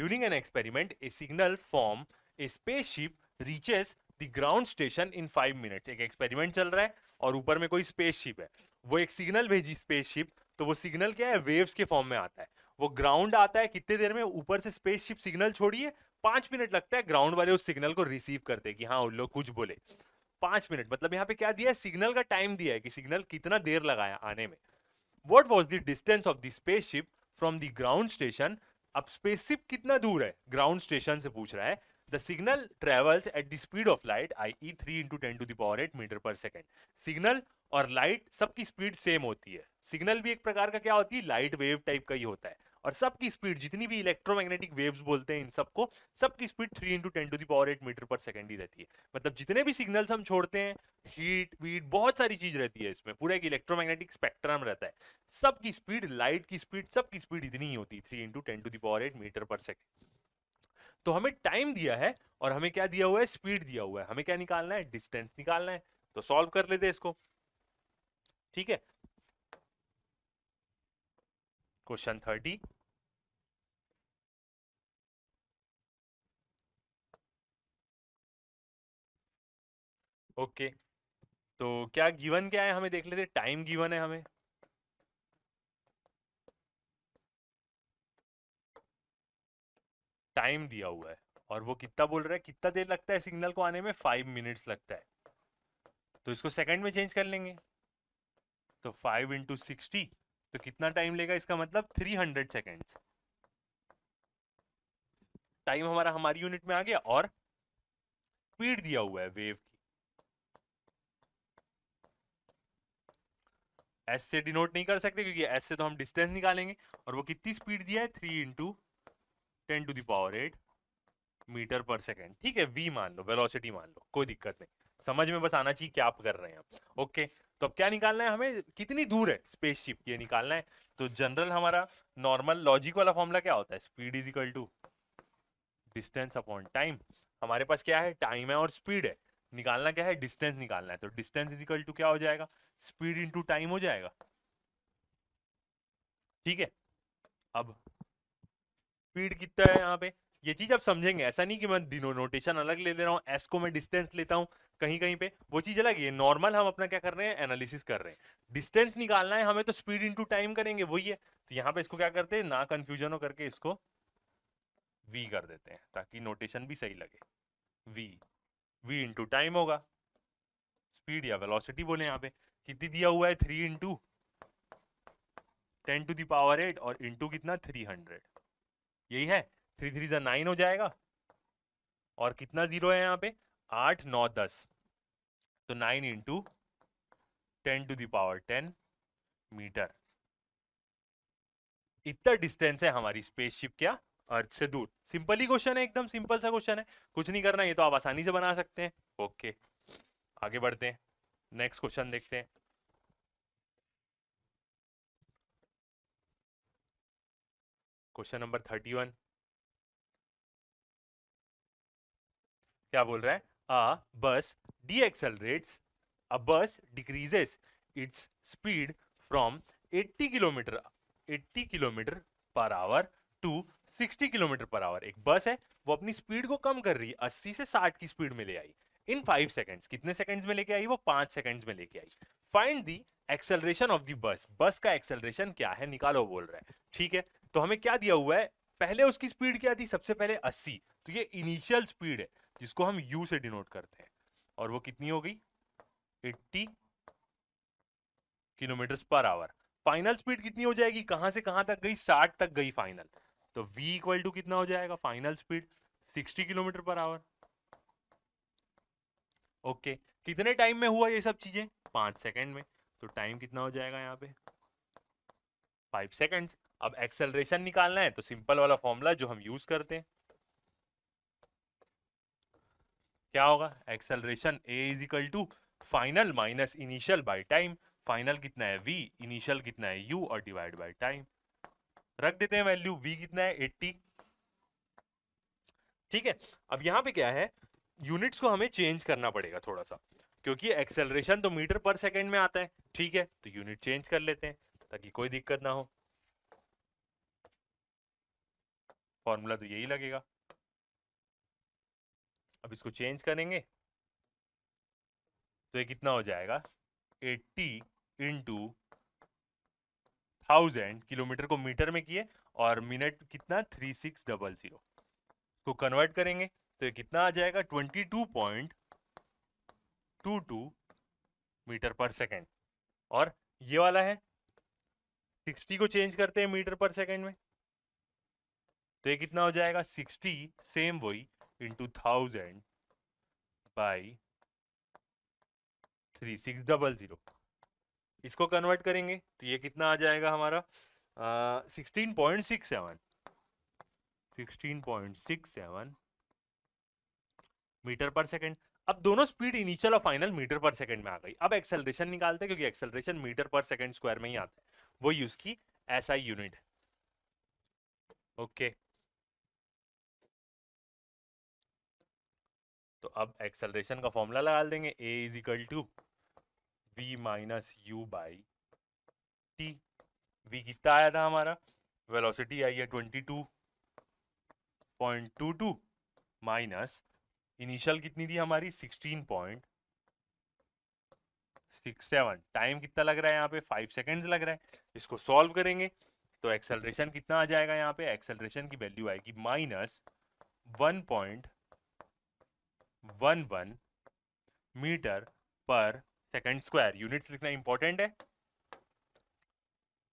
A: during an experiment a signal form a spaceship reaches the ground station in five minutes एक एक्सपेरिमेंट चल रहा है और ऊपर में कोई स्पेसशिप है वो एक सिग्नल भेजी स्पेसशिप तो वो सिग्नल क्या है वेव्स के फॉर्म में आता है वो ग्राउंड आता है कितने देर में ऊपर से स्पेसशिप सिग्नल छोड़िए पांच मिनट लगता है ग्राउंड वाले उस सिग्नल को रिसीव करते कि हाँ उन लोग कुछ बोले पांच मिनट मतलब यहाँ पे क्या दिया है सिग्नल का टाइम दिया है कि सिग्नल कितना देर लगाया आने में what was the distance of the spaceship from the ground station अब स्पेसशिप कितना दूर है ग्राउंड स्टेशन से पूछ रहा है The signal travels at the speed of light, i.e. 3 into 10 to the power 8 metre per second signal और light सबकी स्पीड सेम होती है सिग्नल भी एक प्रकार का क्या होती है लाइट वेव टाइप का ही होता है और सबकी स्पीड जितनी भी इलेक्ट्रोमैग्नेटिक वेव्स बोलते हैं इन सबको सबकी speed three into ten to the power eight metre per second ही रहती है मतलब जितने भी सिग्नल्स हम छोड़ते हैं हीट वीट बहुत सारी चीज रहती है इसमें पूरा एक इलेक्ट्रोमैग्नेटिक स्पेक्ट्रम रहता है सबकी स्पीड लाइट की स्पीड सबकी स्पीड इतनी ही होती है three into ten to the power eight metre per second तो हमें टाइम दिया है और हमें क्या दिया हुआ है स्पीड दिया हुआ है हमें क्या निकालना है डिस्टेंस निकालना है तो सॉल्व कर लेते इसको ठीक है क्वेश्चन थर्टी ओके तो क्या गिवन क्या है हमें देख लेते टाइम गिवन है हमें टाइम दिया हुआ है और वो कितना बोल रहा है कितना देर लगता है सिग्नल को आने में फाइव मिनट्स लगता है तो इसको सेकंड में चेंज कर लेंगे तो फाइव इंटू सिक्सटी तो कितना टाइम लेगा इसका मतलब थ्री हंड्रेड सेकेंड्स टाइम हमारा हमारी यूनिट में आ गया और स्पीड दिया हुआ है वेव की एस से डिनोट नहीं कर सकते क्योंकि एस से तो हम डिस्टेंस निकालेंगे और वो कितनी स्पीड दिया है three into ten to the power eight metre per second ठीक है वी मान लो वेलोसिटी मान लो कोई दिक्कत नहीं समझ में बस आना चाहिए क्या आप कर रहे हैं ओके तो अब क्या निकालना है हमें कितनी दूर है स्पेसशिप ये निकालना है तो जनरल हमारा नॉर्मल लॉजिक वाला फॉर्मूला क्या होता है speed is equal to distance upon time हमारे पास क्या है टाइम है और स्पीड है निकालना क्या है डिस्टेंस निकालना है तो डिस्टेंस इज इक्वल टू क्या हो जाएगा स्पीड इंटू टाइम हो जाएगा ठीक है अब स्पीड कितना है यहाँ पे ये चीज आप समझेंगे ऐसा नहीं कि मैं दिनों नोटेशन अलग ले ले रहा हूँ एस को मैं डिस्टेंस लेता हूँ कहीं कहीं पे वो चीज अलग है नॉर्मल हम अपना क्या कर रहे हैं एनालिसिस कर रहे हैं डिस्टेंस निकालना है हमें तो स्पीड इंटू टाइम करेंगे वही है तो यहाँ पे इसको क्या करते हैं ना कंफ्यूजन हो करके इसको वी कर देते हैं ताकि नोटेशन भी सही लगे वी वी इंटू टाइम होगा स्पीड या वेलोसिटी बोले यहाँ पे कितनी दिया हुआ है three into ten to the power eight और इंटू कितना थ्री हंड्रेड यही है थ्री थ्री जो नाइन हो जाएगा और कितना ज़ीरो है यहाँ पे आठ नौ दस तो nine into ten to the power ten metre इतना डिस्टेंस है हमारी स्पेसशिप क्या अर्थ से दूर सिंपल ही क्वेश्चन है एकदम सिंपल सा क्वेश्चन है कुछ नहीं करना ये तो आप आसानी से बना सकते हैं ओके आगे बढ़ते हैं नेक्स्ट क्वेश्चन देखते हैं क्वेश्चन नंबर थर्टी वन क्या बोल रहा है अ बस D decelerates a bus decreases its speed from 80 kilometre 80 kilometre per hour to 60 kilometre per hour एक बस है वो अपनी स्पीड को कम कर रही है 80 से 60 की स्पीड में ले आई इन फाइव सेकेंड्स कितने सेकेंड्स में लेके आई वो पांच सेकेंड्स में लेके आई find the acceleration of the bus bus का एक्सेलरेशन क्या है निकालो बोल रहा है ठीक है तो हमें क्या दिया हुआ है पहले उसकी स्पीड क्या थी सबसे पहले 80 तो ये इनिशियल स्पीड है जिसको हम u से डिनोट करते हैं और वो कितनी हो गई 80 kilometre per our final speed कितनी हो जाएगी कहां से कहां तक गई 60 तक गई फाइनल तो v इक्वल टू कितना हो जाएगा final speed 60 kilometre per hour okay कितने टाइम में हुआ ये सब चीजें पांच सेकंड में तो टाइम कितना हो जाएगा यहाँ पे फाइव सेकंड्स अब एक्सेलरेशन निकालना है तो सिंपल वाला फॉर्मूला जो हम यूज करते हैं क्या होगा acceleration a is equal to final minus initial by time final कितना है वी इनिशियल कितना है यू और डिवाइड बाय टाइम रख देते हैं वैल्यू वी कितना है एट्टी ठीक है अब यहां पे क्या है यूनिट्स को हमें चेंज करना पड़ेगा थोड़ा सा क्योंकि एक्सेलरेशन तो मीटर पर सेकेंड में आता है ठीक है तो यूनिट चेंज कर लेते हैं ताकि कोई दिक्कत ना हो फॉर्मूला तो यही लगेगा अब इसको चेंज करेंगे तो ये कितना हो जाएगा 80 इंटू थाउजेंड किलोमीटर को मीटर में किए और मिनट कितना थ्री सिक्स डबल जीरो को कन्वर्ट करेंगे तो ये कितना आ जाएगा twenty two point two two metre per second और ये वाला है सिक्सटी को चेंज करते हैं मीटर पर सेकेंड में तो ये कितना हो जाएगा सिक्सटी सेम वही into thousand by three six double zero इसको कन्वर्ट करेंगे तो ये कितना आ जाएगा हमारा sixteen point six seven sixteen point six seven metre per second अब दोनों स्पीड इनिशियल और फाइनल मीटर पर सेकंड में आ गई अब एक्सेलरेशन निकालते हैं क्योंकि एक्सेलरेशन मीटर पर सेकंड स्क्वायर में ही आता है वही उसकी एसआई यूनिट है ओके okay. तो अब एक्सेलरेशन का फॉर्मूला लगा देंगे a is equal to V minus you by T V कितना आया था हमारा वेलोसिटी आई है twenty two point two two minus initial कितनी थी हमारी sixteen point six seven time कितना लग रहा है यहाँ पे फाइव सेकेंड्स लग रहा है इसको सॉल्व करेंगे तो एक्सेलरेशन कितना आ जाएगा यहाँ पे एक्सेलरेशन की वैल्यू आएगी minus one point one one metre per second square units लिखना इंपॉर्टेंट है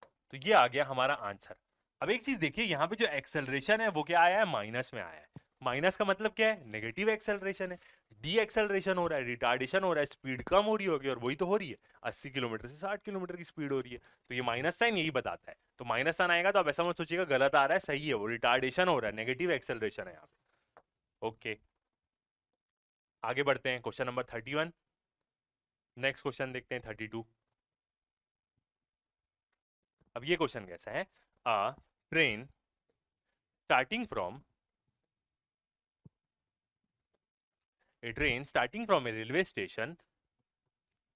A: तो ये आ गया हमारा आंसर अब एक चीज देखिए यहाँ पे जो एक्सेलरेशन है वो क्या आया है माइनस में आया है माइनस का मतलब क्या है नेगेटिव एक्सेलरेशन है डी एक्सेलरेशन हो रहा है रिटार्डेशन हो रहा है स्पीड कम हो रही होगी और वही तो हो रही है अस्सी किलोमीटर से साठ किलोमीटर की स्पीड हो रही है तो ये माइनस साइन यही बताता है तो माइनस साइन आएगा तो आप ऐसा मत सोचिएगा गलत आ रहा है सही है वो रिटार्डेशन हो रहा है नेगेटिव एक्सेलरेशन है यहाँ पे ओके okay. आगे बढ़ते हैं question number thirty one next question देखते हैं थर्टी टू अब ये क्वेश्चन कैसा है a train starting from a train starting from a railway station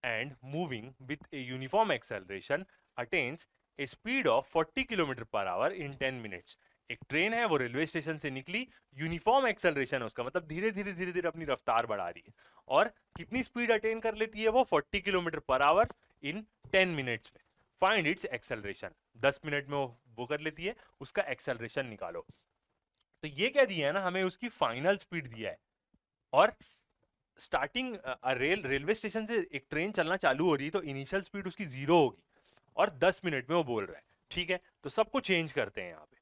A: and moving with a uniform acceleration attains a speed of forty kilometre per hour in ten minutes एक train है वो railway station से निकली uniform acceleration है उसका मतलब धीरे धीरे धीरे धीरे अपनी रफ्तार बढ़ा रही है और कितनी स्पीड अटेन कर लेती है वो 40 kilometre per hour in 10 minutes में फाइंड इट्स एक्सेलरेशन 10 मिनट में वो वो कर लेती है उसका एक्सेलरेशन निकालो तो ये क्या दिया है ना हमें उसकी फाइनल स्पीड दिया है और स्टार्टिंग रेल रेलवे स्टेशन से एक ट्रेन चलना चालू हो रही है तो इनिशियल स्पीड उसकी जीरो होगी और दस मिनट में वो बोल रहा है ठीक है तो सबको चेंज करते हैं यहाँ पे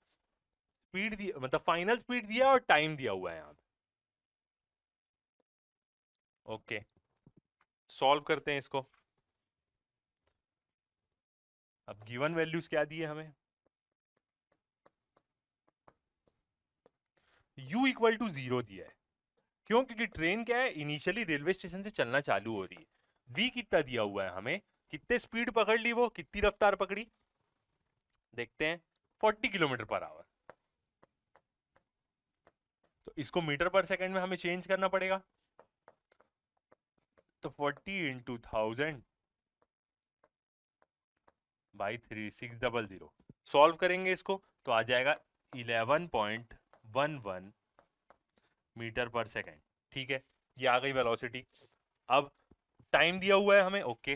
A: स्पीड दिया मतलब फाइनल स्पीड दिया और टाइम दिया हुआ है यहाँ पे ओके सॉल्व करते हैं इसको अब गिवन वैल्यूज क्या दिए हमें u इक्वल टू जीरो दिया है क्यों क्योंकि ट्रेन क्या है इनिशियली रेलवे स्टेशन से चलना चालू हो रही है v कितना दिया हुआ है हमें कितने स्पीड पकड़ ली वो कितनी रफ्तार पकड़ी देखते हैं 40 किलोमीटर पर आवर इसको मीटर पर सेकंड में हमें चेंज करना पड़ेगा तो forty into thousand by three six double zero solve करेंगे इसको तो आ जाएगा eleven point one one metre per second ठीक है ये आ गई वेलोसिटी अब टाइम दिया हुआ है हमें ओके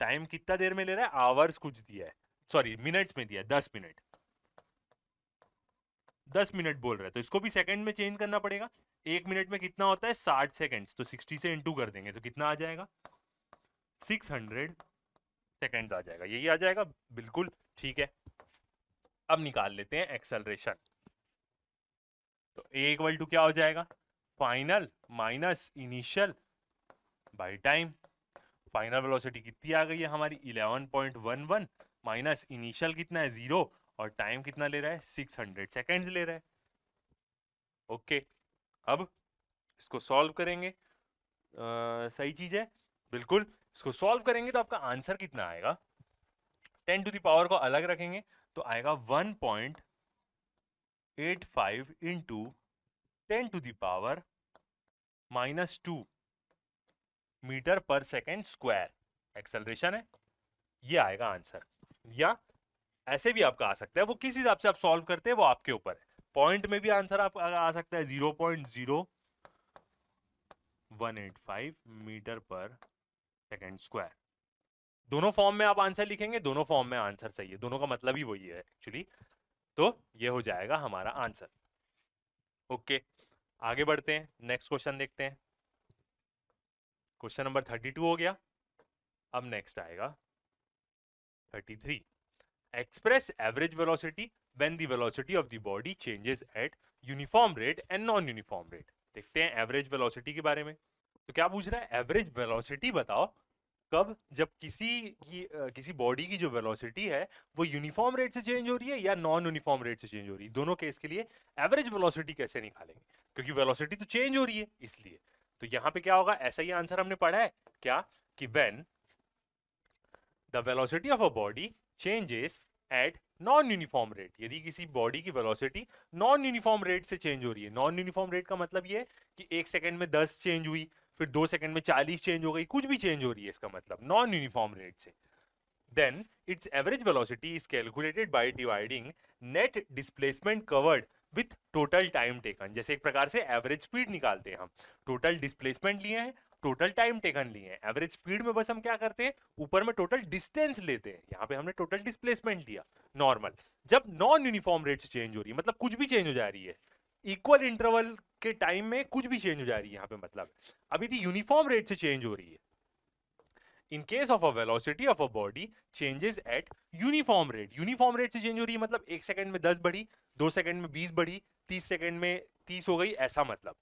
A: टाइम कितना देर में ले रहा है आवर्स कुछ दिया है सॉरी मिनट्स में दिया है दस मिनट दस मिनट बोल रहा है तो इसको भी सेकंड में चेंज करना पड़ेगा एक मिनट में कितना होता है साठ सेकंड्स तो सिक्सटी से इंटू कर देंगे तो कितना आ जाएगा सिक्स हंड्रेड सेकेंड्स आ जाएगा यही आ जाएगा बिल्कुल ठीक है अब निकाल लेते हैं एक्सेलरेशन तो ए इक्वल टू क्या हो जाएगा final minus initial by time final velocity कितनी आ गई है हमारी eleven point one one minus initial कितना है जीरो और टाइम कितना ले रहा है सिक्स हंड्रेड सेकेंड्स ले रहा है ओके okay. अब इसको सॉल्व करेंगे आ, सही चीज है बिल्कुल इसको सॉल्व करेंगे तो आपका आंसर कितना आएगा टेन टू दावर को अलग रखेंगे तो आएगा one point eight five into ten to the power minus two metre per second square acceleration है ये आएगा आंसर या ऐसे भी आपका आ सकता है वो किस हिसाब से आप सॉल्व करते हैं वो आपके ऊपर है पॉइंट में भी आंसर आपका आ सकता है zero point zero one eight five metre per second square दोनों फॉर्म में आप आंसर लिखेंगे दोनों फॉर्म में आंसर सही है दोनों का मतलब ही वही है एक्चुअली तो ये हो जाएगा हमारा आंसर ओके okay. आगे बढ़ते हैं नेक्स्ट क्वेश्चन देखते हैं क्वेश्चन नंबर थर्टी टू हो गया अब नेक्स्ट आएगा thirty three Express average velocity when the velocity of the body changes at uniform rate and non-uniform rate. देखते हैं एवरेज वेलोसिटी के बारे में तो क्या पूछ रहा है एवरेज वेलोसिटी बताओ कब जब किसी की किसी बॉडी की जो वेलोसिटी है वो यूनिफॉर्म रेट से चेंज हो रही है या नॉन यूनिफॉर्म रेट से चेंज हो रही है दोनों केस के लिए एवरेज वेलोसिटी कैसे निकालेंगे क्योंकि वेलोसिटी तो चेंज हो रही है इसलिए तो यहां पे क्या होगा ऐसा ही आंसर हमने पढ़ा है क्या कि when the velocity of a body changes at non uniform rate यदि किसी बॉडी की वेलोसिटी नॉन यूनिफॉर्म रेट से चेंज हो रही है नॉन यूनिफॉर्म रेट का मतलब ये कि एक सेकंड में दस चेंज हुई फिर दो सेकंड में चालीस चेंज हो गई कुछ भी चेंज हो रही है इसका मतलब नॉन यूनिफॉर्म रेट से then its average velocity is calculated by dividing net displacement covered with total time taken जैसे एक प्रकार से एवरेज स्पीड निकालते हैं हम टोटल डिस्प्लेसमेंट लिए हैं टोटल टाइम टेकन लिए हैं एवरेज स्पीड में बस हम क्या करते हैं ऊपर में टोटल डिस्टेंस लेते हैं यहाँ पे हमने टोटल डिस्प्लेसमेंट लिया नॉर्मल जब नॉन यूनिफॉर्म रेट चेंज हो रही है मतलब कुछ भी चेंज हो जा रही है इक्वल इंटरवल के टाइम में कुछ भी चेंज हो जा रही है यहाँ पे मतलब अभी भी यूनिफॉर्म रेट से चेंज हो रही है in case of a velocity of a body changes at uniform rate uniform rate से चेंज हो रही है मतलब एक सेकंड में दस बढ़ी दो सेकंड में बीस बढ़ी तीस सेकंड में तीस हो गई ऐसा मतलब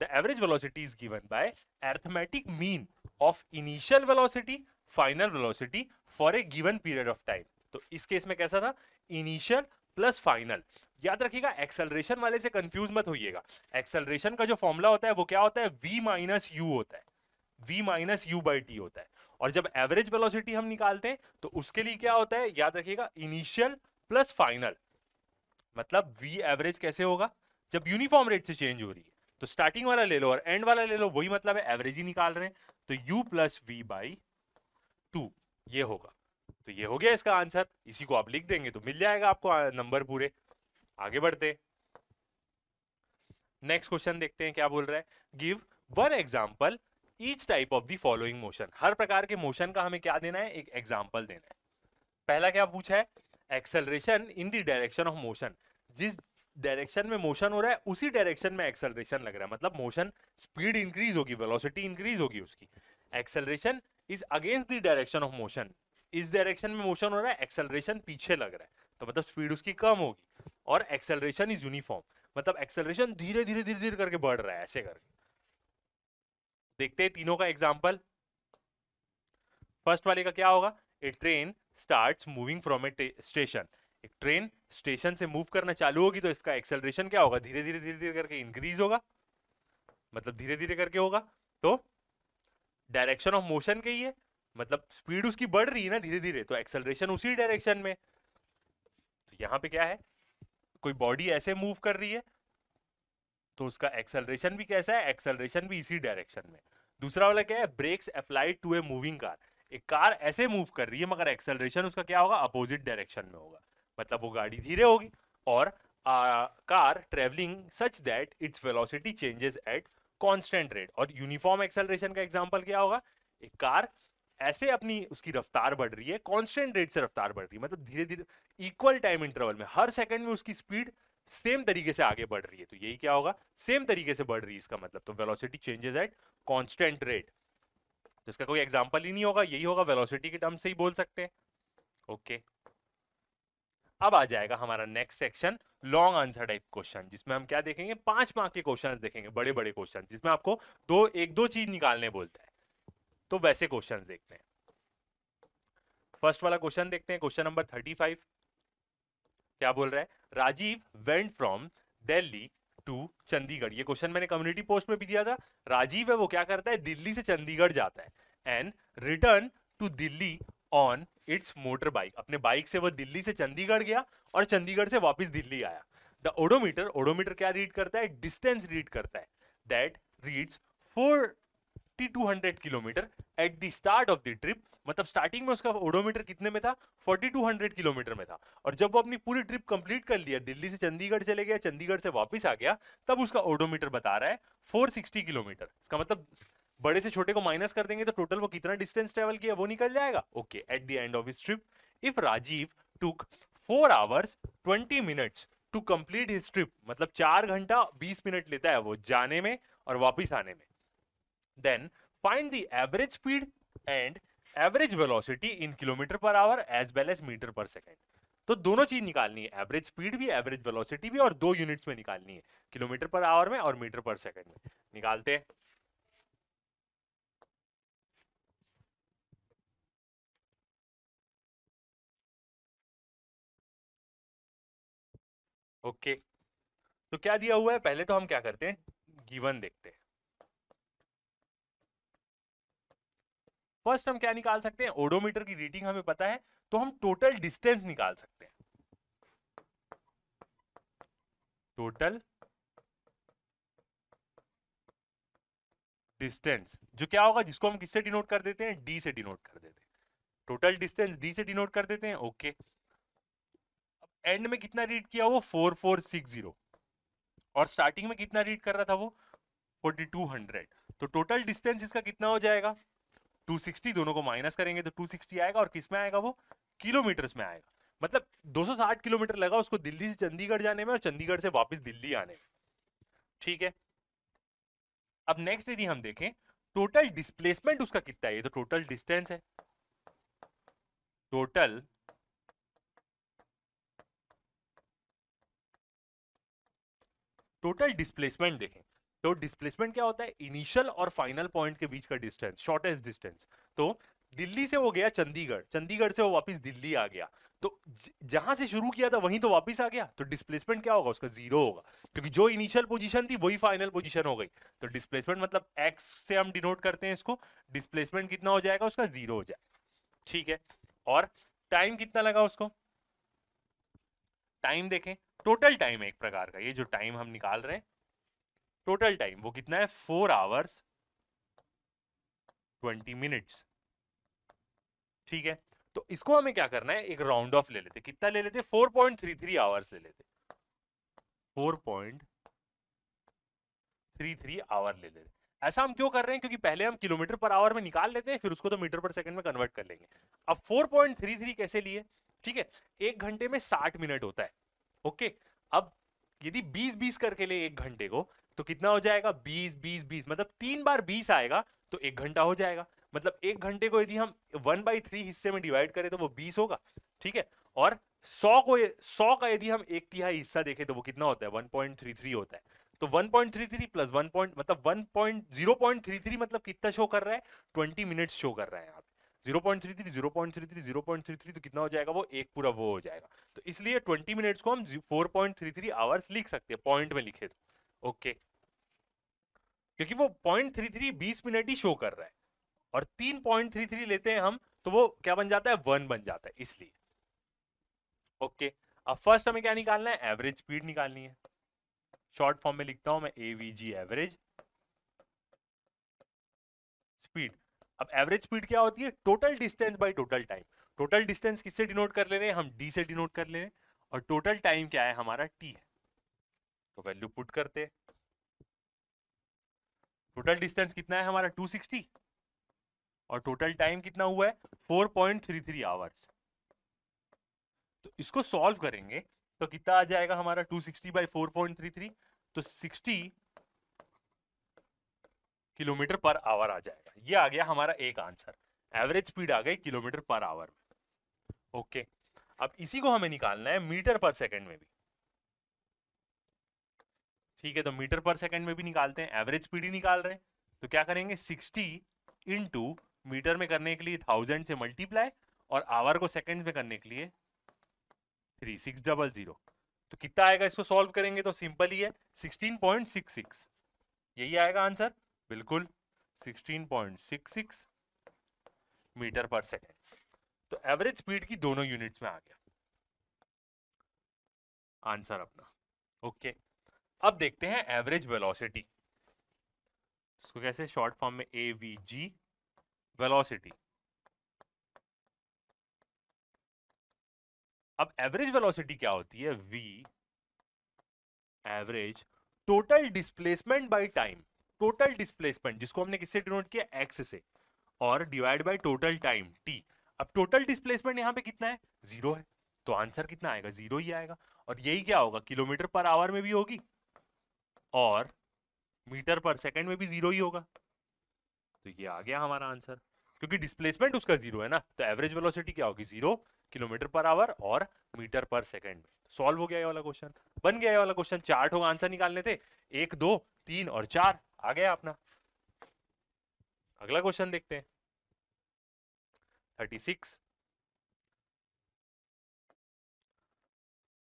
A: the average velocity is given by arithmetic mean of initial velocity final velocity for a given period of time तो इस केस में कैसा था इनिशियल प्लस फाइनल याद रखिएगा एक्सेलरेशन वाले से कंफ्यूज मत होइएगा एक्सेलरेशन का जो फॉर्मूला होता है वो क्या होता है v माइनस यू होता है v minus you by t होता है और जब एवरेज वेलोसिटी हम निकालते हैं तो उसके लिए क्या होता है याद रखिएगा इनिशियल प्लस फाइनल मतलब v एवरेज कैसे होगा जब यूनिफॉर्म रेट से चेंज हो रही है तो स्टार्टिंग वाला ले लो और एंड वाला ले लो वही मतलब है एवरेज ही निकाल रहे हैं तो u plus v by two ये होगा तो ये हो गया इसका आंसर इसी को आप लिख देंगे तो मिल जाएगा आपको नंबर पूरे आगे बढ़ते नेक्स्ट क्वेश्चन देखते हैं क्या बोल रहा है give one example each type of the following motion हर प्रकार के मोशन का हमें क्या देना है एक एग्जाम्पल देना है पहला क्या पूछा है acceleration in the direction of motion जिस डायरेक्शन में मोशन हो रहा है उसी डायरेक्शन में एक्सेलरेशन लग रहा है मतलब मोशन स्पीड इंक्रीज होगी वेलोसिटी इंक्रीज होगी उसकी acceleration is against the direction of motion इस डायरेक्शन में मोशन हो रहा है एक्सेलरेशन पीछे लग रहा है तो मतलब स्पीड उसकी कम होगी और एक्सेलरेशन इज यूनिफॉर्म मतलब एक्सेलरेशन धीरे धीरे धीरे धीरे करके बढ़ रहा है ऐसे करके देखते हैं तीनों का एग्जाम्पल फर्स्ट वाले का क्या होगा a train start moving from a station एक ट्रेन स्टेशन से मूव करना चालू होगी तो इसका एक्सेलरेशन क्या होगा धीरे धीरे धीरे धीरे करके इंक्रीज होगा मतलब धीरे धीरे करके होगा तो डायरेक्शन ऑफ मोशन के ही है मतलब स्पीड उसकी बढ़ रही है ना धीरे धीरे तो एक्सेलरेशन उसी डायरेक्शन में तो यहाँ पे क्या है कोई बॉडी ऐसे मूव कर रही है तो उसका एक्सेलरेशन भी कैसा है एक्सेलरेशन भी इसी डायरेक्शन में दूसरा वाला क्या है brakes applied to a moving car एक कार ऐसे मूव कर रही है मगर एक्सेलरेशन उसका क्या होगा अपोजिट डायरेक्शन में होगा मतलब वो गाड़ी धीरे होगी और car travelling such that its velocity changes at constant rate और यूनिफॉर्म एक्सेलरेशन का एग्जांपल क्या होगा एक कार ऐसे अपनी उसकी रफ्तार बढ़ रही है कांस्टेंट रेट से रफ्तार बढ़ रही है मतलब धीरे धीरे इक्वल टाइम इंटरवल में हर सेकंड में उसकी स्पीड सेम तरीके से आगे बढ़ रही है तो यही क्या होगा सेम तरीके से बढ़ रही है इसका मतलब तो velocity changes at constant rate तो इसका कोई एग्जाम्पल ही नहीं होगा यही होगा वेलोसिटी के टर्म से ही बोल सकते हैं ओके okay. अब आ जाएगा हमारा next section long answer type question जिसमें हम क्या देखेंगे पांच मार्क के क्वेश्चन देखेंगे बड़े बड़े क्वेश्चन जिसमें आपको दो एक दो चीज निकालने बोलता है तो वैसे क्वेश्चन देखते हैं फर्स्ट वाला क्वेश्चन देखते हैं क्वेश्चन नंबर थर्टी फाइव क्या बोल रहा है Rajiv went from Delhi to Chandigarh ये क्वेश्चन मैंने कम्युनिटी पोस्ट में भी दिया था राजीव है वो क्या करता है दिल्ली से चंडीगढ़ जाता है and return to Delhi on its motor bike अपने बाइक से वह दिल्ली से चंडीगढ़ गया और चंडीगढ़ से वापस दिल्ली आया द ओडोमीटर ओडोमीटर क्या रीड करता है डिस्टेंस रीड करता है that reads four two hundred kilometer at the start of the trip मतलब स्टार्टिंग में उसका ओडोमीटर कितने में था फोर्टी टू हंड्रेड किलोमीटर में था और जब वो अपनी पूरी ट्रिप कंप्लीट कर लिया दिल्ली से चंडीगढ़ चले गया चंडीगढ़ से वापस आ गया तब उसका ओडोमीटर बता रहा है फोर सिक्सटी किलोमीटर इसका मतलब बड़े से छोटे को माइनस कर देंगे तो टोटल वो कितना डिस्टेंस ट्रेवल किया वो निकल जाएगा okay at the end of his trip if Rajiv took four hours twenty minutes to complete his trip मतलब चार घंटा बीस मिनट लेता है वो जाने में और वापिस आने में then find the average speed and average velocity in kilometre per hour as well as meter per second तो दोनों चीज निकालनी है एवरेज स्पीड भी एवरेज वेलोसिटी भी और दो यूनिट्स में निकालनी है किलोमीटर पर आवर में और मीटर पर सेकेंड में निकालते हैं ओके तो क्या दिया हुआ है पहले तो हम क्या करते हैं गिवन देखते हैं फर्स्ट हम क्या निकाल सकते हैं ओडोमीटर की रीडिंग हमें पता है तो हम टोटल डिस्टेंस निकाल सकते हैं टोटल डिस्टेंस जो क्या होगा जिसको हम किससे डिनोट कर देते हैं डी से डिनोट कर देते हैं टोटल डिस्टेंस डी से डिनोट कर देते हैं ओके okay. एंड में कितना रीड किया वो फोर फोर सिक्स जीरो और स्टार्टिंग में कितना रीड कर रहा था वो फोर्टी टू हंड्रेड तो टोटल डिस्टेंस इसका कितना हो जाएगा टू सिक्सटी दोनों को माइनस करेंगे तो टू सिक्सटी आएगा और किस में आएगा वो किलोमीटर में आएगा मतलब दो सौ साठ किलोमीटर लगा उसको दिल्ली से चंडीगढ़ जाने में और चंडीगढ़ से वापस दिल्ली आने में ठीक है अब नेक्स्ट यदि हम देखें टोटल डिस्प्लेसमेंट उसका कितना है ये तो टोटल डिस्टेंस है टोटल टोटल डिस्प्लेसमेंट देखें तो डिस्प्लेसमेंट क्या होता है इनिशियल और फाइनल पॉइंट के बीच का डिस्टेंस शॉर्टेस्ट डिस्टेंस तो दिल्ली से वो गया चंडीगढ़ चंडीगढ़ से वो वापस दिल्ली आ गया तो जहां से शुरू किया था वहीं तो वापस आ गया तो डिस्प्लेसमेंट क्या होगा उसका जीरो होगा क्योंकि जो इनिशियल पोजीशन थी वही फाइनल पोजीशन हो गई तो डिस्प्लेसमेंट मतलब एक्स से हम डिनोट करते हैं इसको डिस्प्लेसमेंट कितना हो जाएगा उसका जीरो हो जाएगा ठीक है और टाइम कितना लगा उसको टाइम देखें टोटल टाइम है एक प्रकार का ये जो टाइम हम निकाल रहे हैं टोटल टाइम वो कितना है फोर आवर्स ट्वेंटी मिनट्स ठीक है तो इसको हमें क्या करना है एक राउंड ऑफ ले लेते कितना ले लेते four point three three hours ले लेते four point three three hour ले लेते ऐसा हम क्यों कर रहे हैं क्योंकि पहले हम किलोमीटर पर आवर में निकाल लेते हैं फिर उसको तो मीटर पर सेकंड में कन्वर्ट कर लेंगे अब 4.33 कैसे लिए ठीक है एक घंटे में 60 मिनट होता है ओके अब यदि 20-20 करके ले एक घंटे को तो कितना हो जाएगा 20-20-20 मतलब तीन बार 20 आएगा तो एक घंटा हो जाएगा मतलब एक घंटे को यदि हम वन बाई थ्री हिस्से में डिवाइड करें तो वो बीस होगा ठीक है और सौ को सौ का यदि हम एक तिहाई हिस्सा देखें तो वो कितना होता है वन पॉइंट थ्री थ्री होता है तो 1.33 प्लस पॉइंट मतलब थ्री मतलब कितना शो कर रहा है ट्वेंटी मिनट्स शो कर रहा है यहाँ zero point three three zero point three three zero point three three तो कितना हो जाएगा वो एक पूरा वो हो जाएगा तो इसलिए ट्वेंटी मिनट्स को हम four point three three hours लिख सकते हैं पॉइंट में लिखे तो ओके क्योंकि वो पॉइंट थ्री थ्री बीस मिनट ही शो कर रहा है और तीन पॉइंट थ्री थ्री लेते हैं हम तो वो क्या बन जाता है वन बन जाता है इसलिए ओके अब फर्स्ट हमें क्या निकालना है एवरेज स्पीड निकालनी है शॉर्ट फॉर्म में लिखता हूं मैं एवीजी एवरेज स्पीड अब एवरेज स्पीड क्या होती है total distance by total time total distance किससे डिनोट कर ले रहे हैं हम डी से डिनोट कर ले रहे हैं और टोटल टाइम क्या है हमारा टी है तो वैल्यू पुट करते टोटल डिस्टेंस कितना है हमारा 260 और टोटल टाइम कितना हुआ है 4.33 आवर्स तो इसको सॉल्व करेंगे तो कितना आ जाएगा हमारा 260 सिक्सटी बाई फोर तो किलोमीटर पर आवर आ जाएगा ये आ गया हमारा एक आंसर एवरेज स्पीड आ गई किलोमीटर पर आवर में ओके अब इसी को हमें निकालना है मीटर पर सेकंड में भी ठीक है तो मीटर पर सेकंड में भी निकालते हैं एवरेज स्पीड ही निकाल रहे हैं तो क्या करेंगे सिक्सटी इनटू मीटर में करने के लिए थाउजेंड से मल्टीप्लाई और आवर को सेकंड में करने के लिए थ्री सिक्स डबल जीरो तो कितना आएगा इसको सॉल्व करेंगे तो सिंपल ही है सिक्सटीन पॉइंट सिक्स सिक्स यही आएगा आंसर बिल्कुल 16.66 मीटर पर सेकेंड तो एवरेज स्पीड की दोनों यूनिट्स में आ गया आंसर अपना ओके अब देखते हैं एवरेज वेलोसिटी इसको कैसे शॉर्ट फॉर्म में ए वी जी वेलोसिटी अब एवरेज वेलोसिटी क्या होती है V average total displacement by time total displacement जिसको हमने किससे डिनोट किया एक्स से और divide by total time t अब टोटल डिस्प्लेसमेंट यहाँ पे कितना है जीरो है तो आंसर कितना आएगा जीरो ही आएगा और यही क्या होगा किलोमीटर पर आवर में भी होगी और मीटर पर सेकंड में भी जीरो ही होगा तो ये आ गया हमारा आंसर क्योंकि डिस्प्लेसमेंट उसका जीरो है ना तो एवरेज वेलोसिटी क्या होगी जीरो किलोमीटर पर आवर और मीटर पर सेकेंड सॉल्व हो गया ये वाला क्वेश्चन बन गया ये वाला क्वेश्चन चार ठोक आंसर निकालने थे एक दो तीन और चार आ गया अपना अगला क्वेश्चन देखते हैं थर्टी सिक्स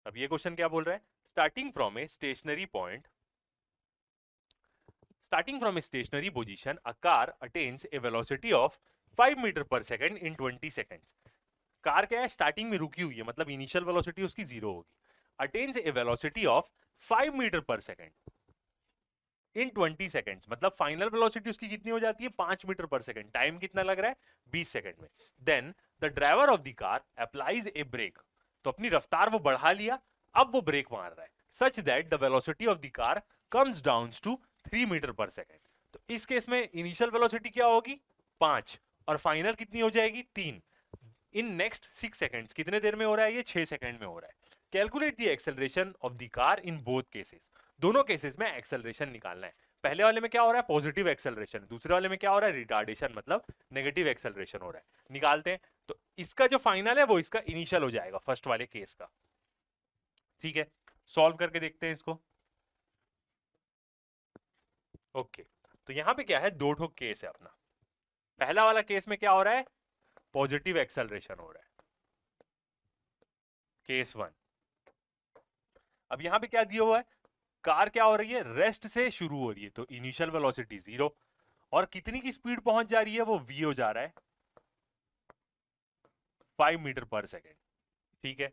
A: अब ये क्वेश्चन क्या बोल रहा है starting from a stationary point starting from a stationary position a car attains a velocity of five metre per second in twenty second car क्या है स्टार्टिंग में रुकी हुई है मतलब इनिशियल वेलोसिटी उसकी जीरो होगी attains a velocity of five metre per second in twenty seconds मतलब फाइनल वेलोसिटी उसकी कितनी हो जाती है पांच मीटर पर सेकेंड टाइम कितना लग रहा है बीस सेकेंड में then the driver of the car applies a brake तो अपनी रफ्तार वो बढ़ा लिया अब वो ब्रेक मार रहा है such that the velocity of the car comes down to three metre per second तो इस केस में इनिशियल वेलोसिटी क्या होगी पांच और फाइनल कितनी हो जाएगी तीन इन नेक्स्ट सिक्स सेकेंड्स कितने देर में हो रहा है ये छः सेकेंड में हो रहा है calculate the acceleration of the car in both cases दोनों केसेस में एक्सेलरेशन निकालना है पहले वाले में क्या हो रहा है पॉजिटिव एक्सेलरेशन दूसरे वाले में क्या हो रहा है रिटार्डेशन मतलब नेगेटिव एक्सेलरेशन हो रहा है निकालते हैं तो इसका जो फाइनल है वो इसका इनिशियल हो जाएगा फर्स्ट वाले केस का ठीक है सॉल्व करके देखते हैं इसको ओके तो यहां पे क्या है दो ठोक केस है अपना पहला वाला केस में क्या हो रहा है पॉजिटिव एक्सेलरेशन हो रहा है केस वन अब यहां पे क्या दिया हुआ है कार क्या हो रही है रेस्ट से शुरू हो रही है तो इनिशियल वेलोसिटी जीरो और कितनी की स्पीड पहुंच जा रही है वो वी हो जा रहा है फाइव मीटर पर सेकेंड ठीक है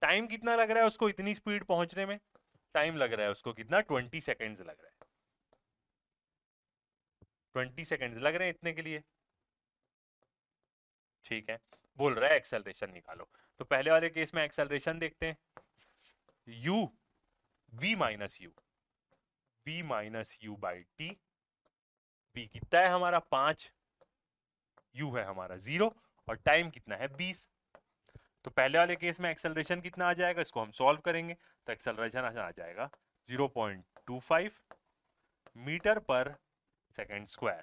A: टाइम कितना लग रहा है उसको इतनी स्पीड पहुंचने में टाइम लग रहा है उसको कितना ट्वेंटी सेकेंड लग रहा है ट्वेंटी सेकेंड लग रहे हैं इतने के लिए ठीक है बोल रहा है एक्सेलरेशन निकालो तो पहले वाले केस में एक्सेलरेशन देखते हैं u v minus u v minus you by T V कितना है हमारा पांच u है हमारा जीरो और टाइम कितना है बीस तो पहले वाले केस में एक्सेलरेशन कितना आ जाएगा इसको हम सॉल्व करेंगे तो एक्सेलरेशन आ जाएगा zero point two five metre per second square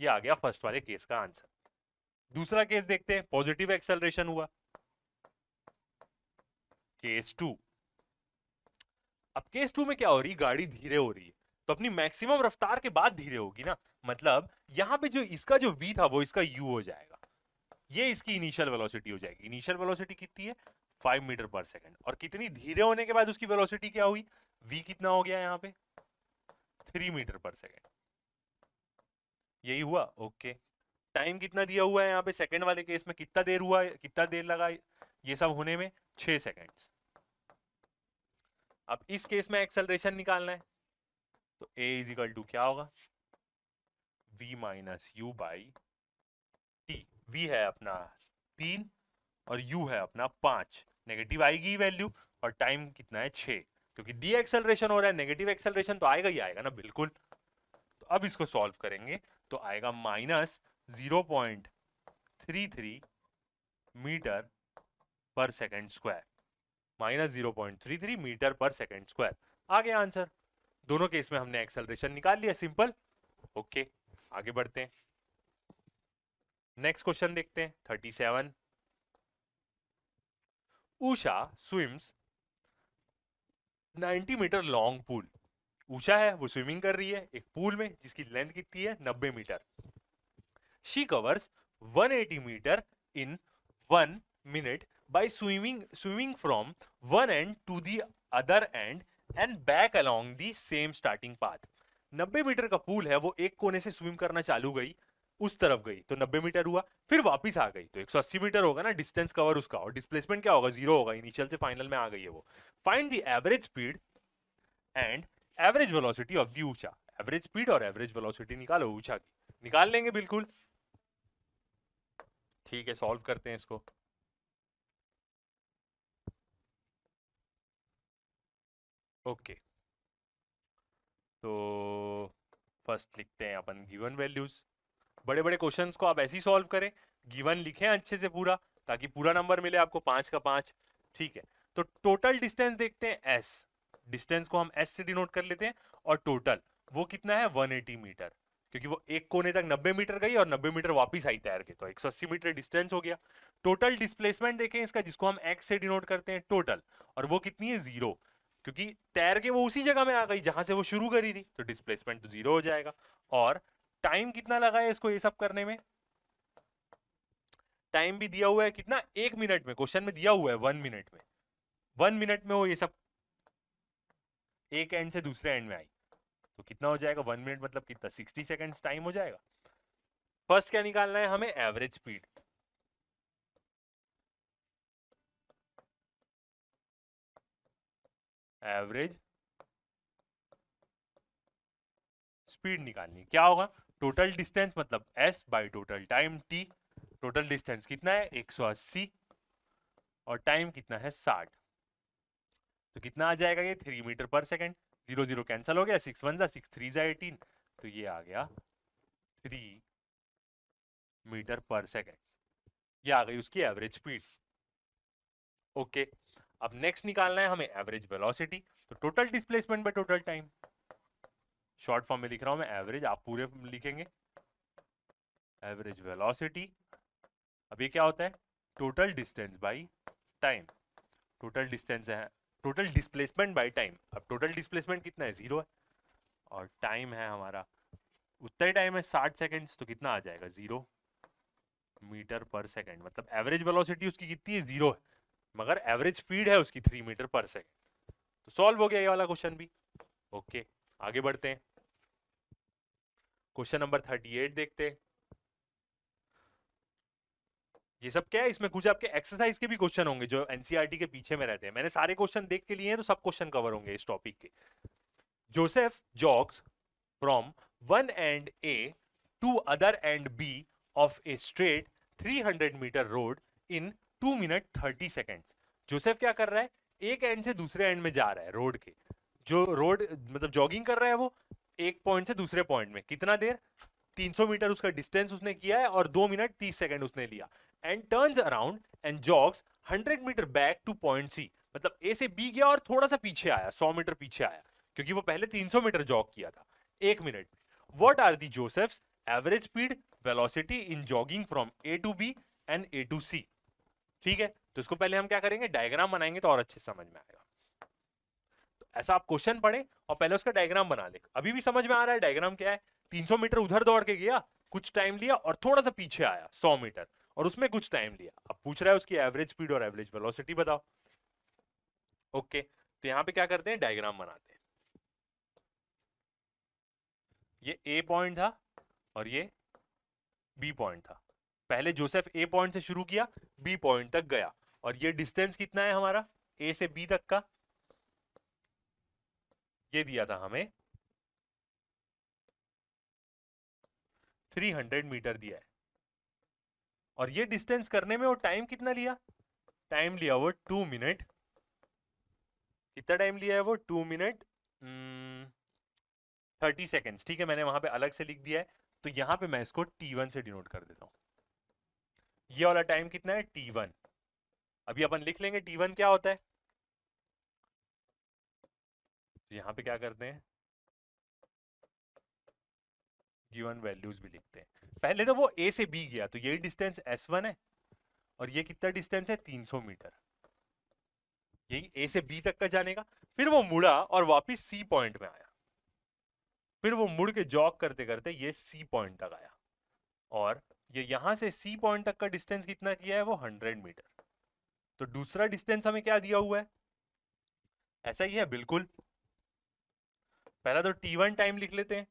A: ये आ गया फर्स्ट वाले केस का आंसर दूसरा केस देखते हैं पॉजिटिव एक्सेलरेशन हुआ केस टू अब केस टू में क्या हो रही गाड़ी धीरे हो रही है तो अपनी मैक्सिमम रफ्तार के बाद धीरे होगी ना मतलब यहां पे जो इसका जो वी था वो इसका यू हो जाएगा ये इसकी इनिशियल वेलोसिटी हो जाएगी इनिशियल वेलोसिटी कितनी है फाइव मीटर पर सेकंड और कितनी धीरे होने के बाद उसकी वेलोसिटी क्या हुई वी कितना हो गया यहाँ पे थ्री मीटर पर सेकंड यही हुआ ओके टाइम कितना दिया हुआ है यहाँ पे सेकंड वाले केस में कितना देर हुआ कितना देर लगा ये सब होने में छह सेकंड्स अब इस केस में एक्सेलरेशन निकालना है तो ए इज टू क्या होगा v minus you by T v है अपना तीन और यू है अपना पांच नेगेटिव आएगी वैल्यू और टाइम कितना है छ क्योंकि डी एक्सेलरेशन हो रहा है नेगेटिव एक्सेलरेशन तो आएगा ही आएगा ना बिल्कुल तो अब इसको सॉल्व करेंगे तो आएगा minus zero point three three metre per second square minus zero point three three metre per second square आ गया आंसर दोनों केस में हमने एक्सेलरेशन निकाल लिया सिंपल ओके आगे बढ़ते हैं नेक्स्ट क्वेश्चन देखते हैं thirty seven Usha swims ninety meter long pool ऊंचा है वो स्विमिंग कर रही है एक पूल में जिसकी लेंथ कितनी है नब्बे meter she covers 180 meter in one minute by swimming swimming from one end to the other end and back along the same starting path 90 meter का पूल है वो एक कोने से स्विम करना चालू गई उस तरफ गई तो 90 मीटर हुआ फिर वापस आ गई तो 180 मीटर होगा ना डिस्टेंस कवर उसका और डिस्प्लेसमेंट क्या होगा जीरो होगा इनिशियल से फाइनल में आ गई है वो find the average speed and average velocity of the ऊंचा एवरेज स्पीड और एवरेज वेलोसिटी निकालो ऊंचा की निकाल लेंगे बिल्कुल ठीक है सॉल्व करते हैं इसको ओके okay. तो फर्स्ट लिखते हैं अपन गिवन वैल्यूज बड़े बड़े क्वेश्चंस को आप ऐसे ही सॉल्व करें गिवन लिखें अच्छे से पूरा ताकि पूरा नंबर मिले आपको पांच का पांच ठीक है तो टोटल डिस्टेंस देखते हैं एस डिस्टेंस को हम एस से डिनोट कर लेते हैं और टोटल वो कितना है 180 मीटर क्योंकि वो एक कोने तक 90 मीटर गई और 90 मीटर वापस आई तैर के तो 180 मीटर डिस्टेंस हो गया टोटल डिस्प्लेसमेंट देखें इसका जिसको हम एक्स से डिनोट करते हैं टोटल और वो कितनी है जीरो क्योंकि तैर के वो उसी जगह में आ गई जहां से वो शुरू करी थी तो डिस्प्लेसमेंट तो जीरो हो जाएगा और टाइम कितना लगा है इसको ये सब करने में टाइम भी दिया हुआ है कितना एक मिनट में क्वेश्चन में दिया हुआ है वन मिनट में वन मिनट में वो ये सब एक एंड से दूसरे एंड में आई तो कितना हो जाएगा वन मिनट मतलब कितना सिक्सटी सेकेंड टाइम हो जाएगा फर्स्ट क्या निकालना है हमें एवरेज स्पीड एवरेज स्पीड निकालनी क्या होगा टोटल डिस्टेंस मतलब S by total time t total distance कितना है 180 और टाइम कितना है 60 तो कितना आ जाएगा ये three metre per second zero zero cancel हो गया सिक्स वन जा सिक्स थ्री जा एटीन तो ये आ गया थ्री मीटर पर सेकेंड ये आ गई उसकी एवरेज स्पीड ओके अब नेक्स्ट निकालना है हमें एवरेज वेलोसिटी तो total displacement by total time short form में लिख रहा हूं मैं एवरेज आप पूरे लिखेंगे एवरेज वेलोसिटी अब ये क्या होता है total distance by time total distance है टोटल डिस्प्लेसमेंट बाई टाइम अब टोटल डिस्प्लेसमेंट कितना है जीरो है और टाइम है हमारा उतना ही टाइम है साठ सेकेंड्स तो कितना आ जाएगा जीरो मीटर पर सेकेंड मतलब एवरेज वेलोसिटी उसकी कितनी है जीरो है मगर एवरेज स्पीड है उसकी थ्री मीटर पर सेकेंड तो सॉल्व हो गया ये वाला क्वेश्चन भी ओके आगे बढ़ते हैं क्वेश्चन नंबर थर्टी एट देखते हैं ये सब क्या है इसमें कुछ आपके एक्सरसाइज के भी क्वेश्चन होंगे जो एनसीईआरटी e के पीछे में रहते हैं मैंने सारे क्वेश्चन देख के लिए हैं तो सब क्वेश्चन कवर होंगे इस टॉपिक के Joseph jogs from one end A to other end B of a straight 300 meter road in two minute 30 seconds Joseph क्या कर रहा है एक एंड से दूसरे एंड में जा रहा है रोड के जो रोड मतलब जॉगिंग कर रहा है वो एक पॉइंट से दूसरे पॉइंट में कितना देर 300 मीटर उसका डिस्टेंस उसने किया है और दो मिनट तीस सेकेंड उसने लिया and turns around and jogs 100 meter back to point C मतलब ए से बी गया और थोड़ा सा पीछे आया 100 मीटर पीछे आया क्योंकि वो पहले 300 मीटर जॉग किया था एक मिनट में are the Joseph's average speed velocity in jogging from A to B and A to C ठीक है तो इसको पहले हम क्या करेंगे डायग्राम बनाएंगे तो और अच्छे समझ में आएगा तो ऐसा आप क्वेश्चन पढ़े और पहले उसका डायग्राम बना ले अभी भी समझ में आ रहा है डायग्राम क्या है 300 मीटर उधर दौड़ के गया कुछ टाइम लिया और थोड़ा सा पीछे आया 100 मीटर और उसमें कुछ टाइम लिया अब पूछ रहा है उसकी एवरेज स्पीड और एवरेज वेलोसिटी बताओ ओके तो यहां पे क्या करते हैं डायग्राम बनाते हैं ये ए पॉइंट था और ये बी पॉइंट था पहले जोसेफ ए पॉइंट से शुरू किया बी पॉइंट तक गया और ये डिस्टेंस कितना है हमारा ए से बी तक का ये दिया था हमें 300 मीटर दिया है और ये डिस्टेंस करने में वो टाइम कितना लिया टाइम लिया वो टू मिनट कितना टाइम लिया है वो टू मिनट थर्टी सेकेंड्स ठीक है मैंने वहां पे अलग से लिख दिया है तो यहां पे मैं इसको टी वन से डिनोट कर देता हूँ ये वाला टाइम कितना है टी वन अभी अपन लिख लेंगे टी वन क्या होता है तो यहाँ पे क्या करते हैं गिवन वैल्यूज भी लिखते हैं पहले तो वो ए से बी गया तो ये डिस्टेंस एस वन है और ये कितना डिस्टेंस है 300 मीटर यही ए से बी तक का जाने का फिर वो मुड़ा और वापिस सी पॉइंट में आया फिर वो मुड़ के जॉक करते करते ये सी पॉइंट तक आया और ये यहां से सी पॉइंट तक का डिस्टेंस कितना किया है वो हंड्रेड मीटर तो दूसरा डिस्टेंस हमें क्या दिया हुआ है ऐसा ही है बिल्कुल पहला तो टी वन टाइम लिख लेते हैं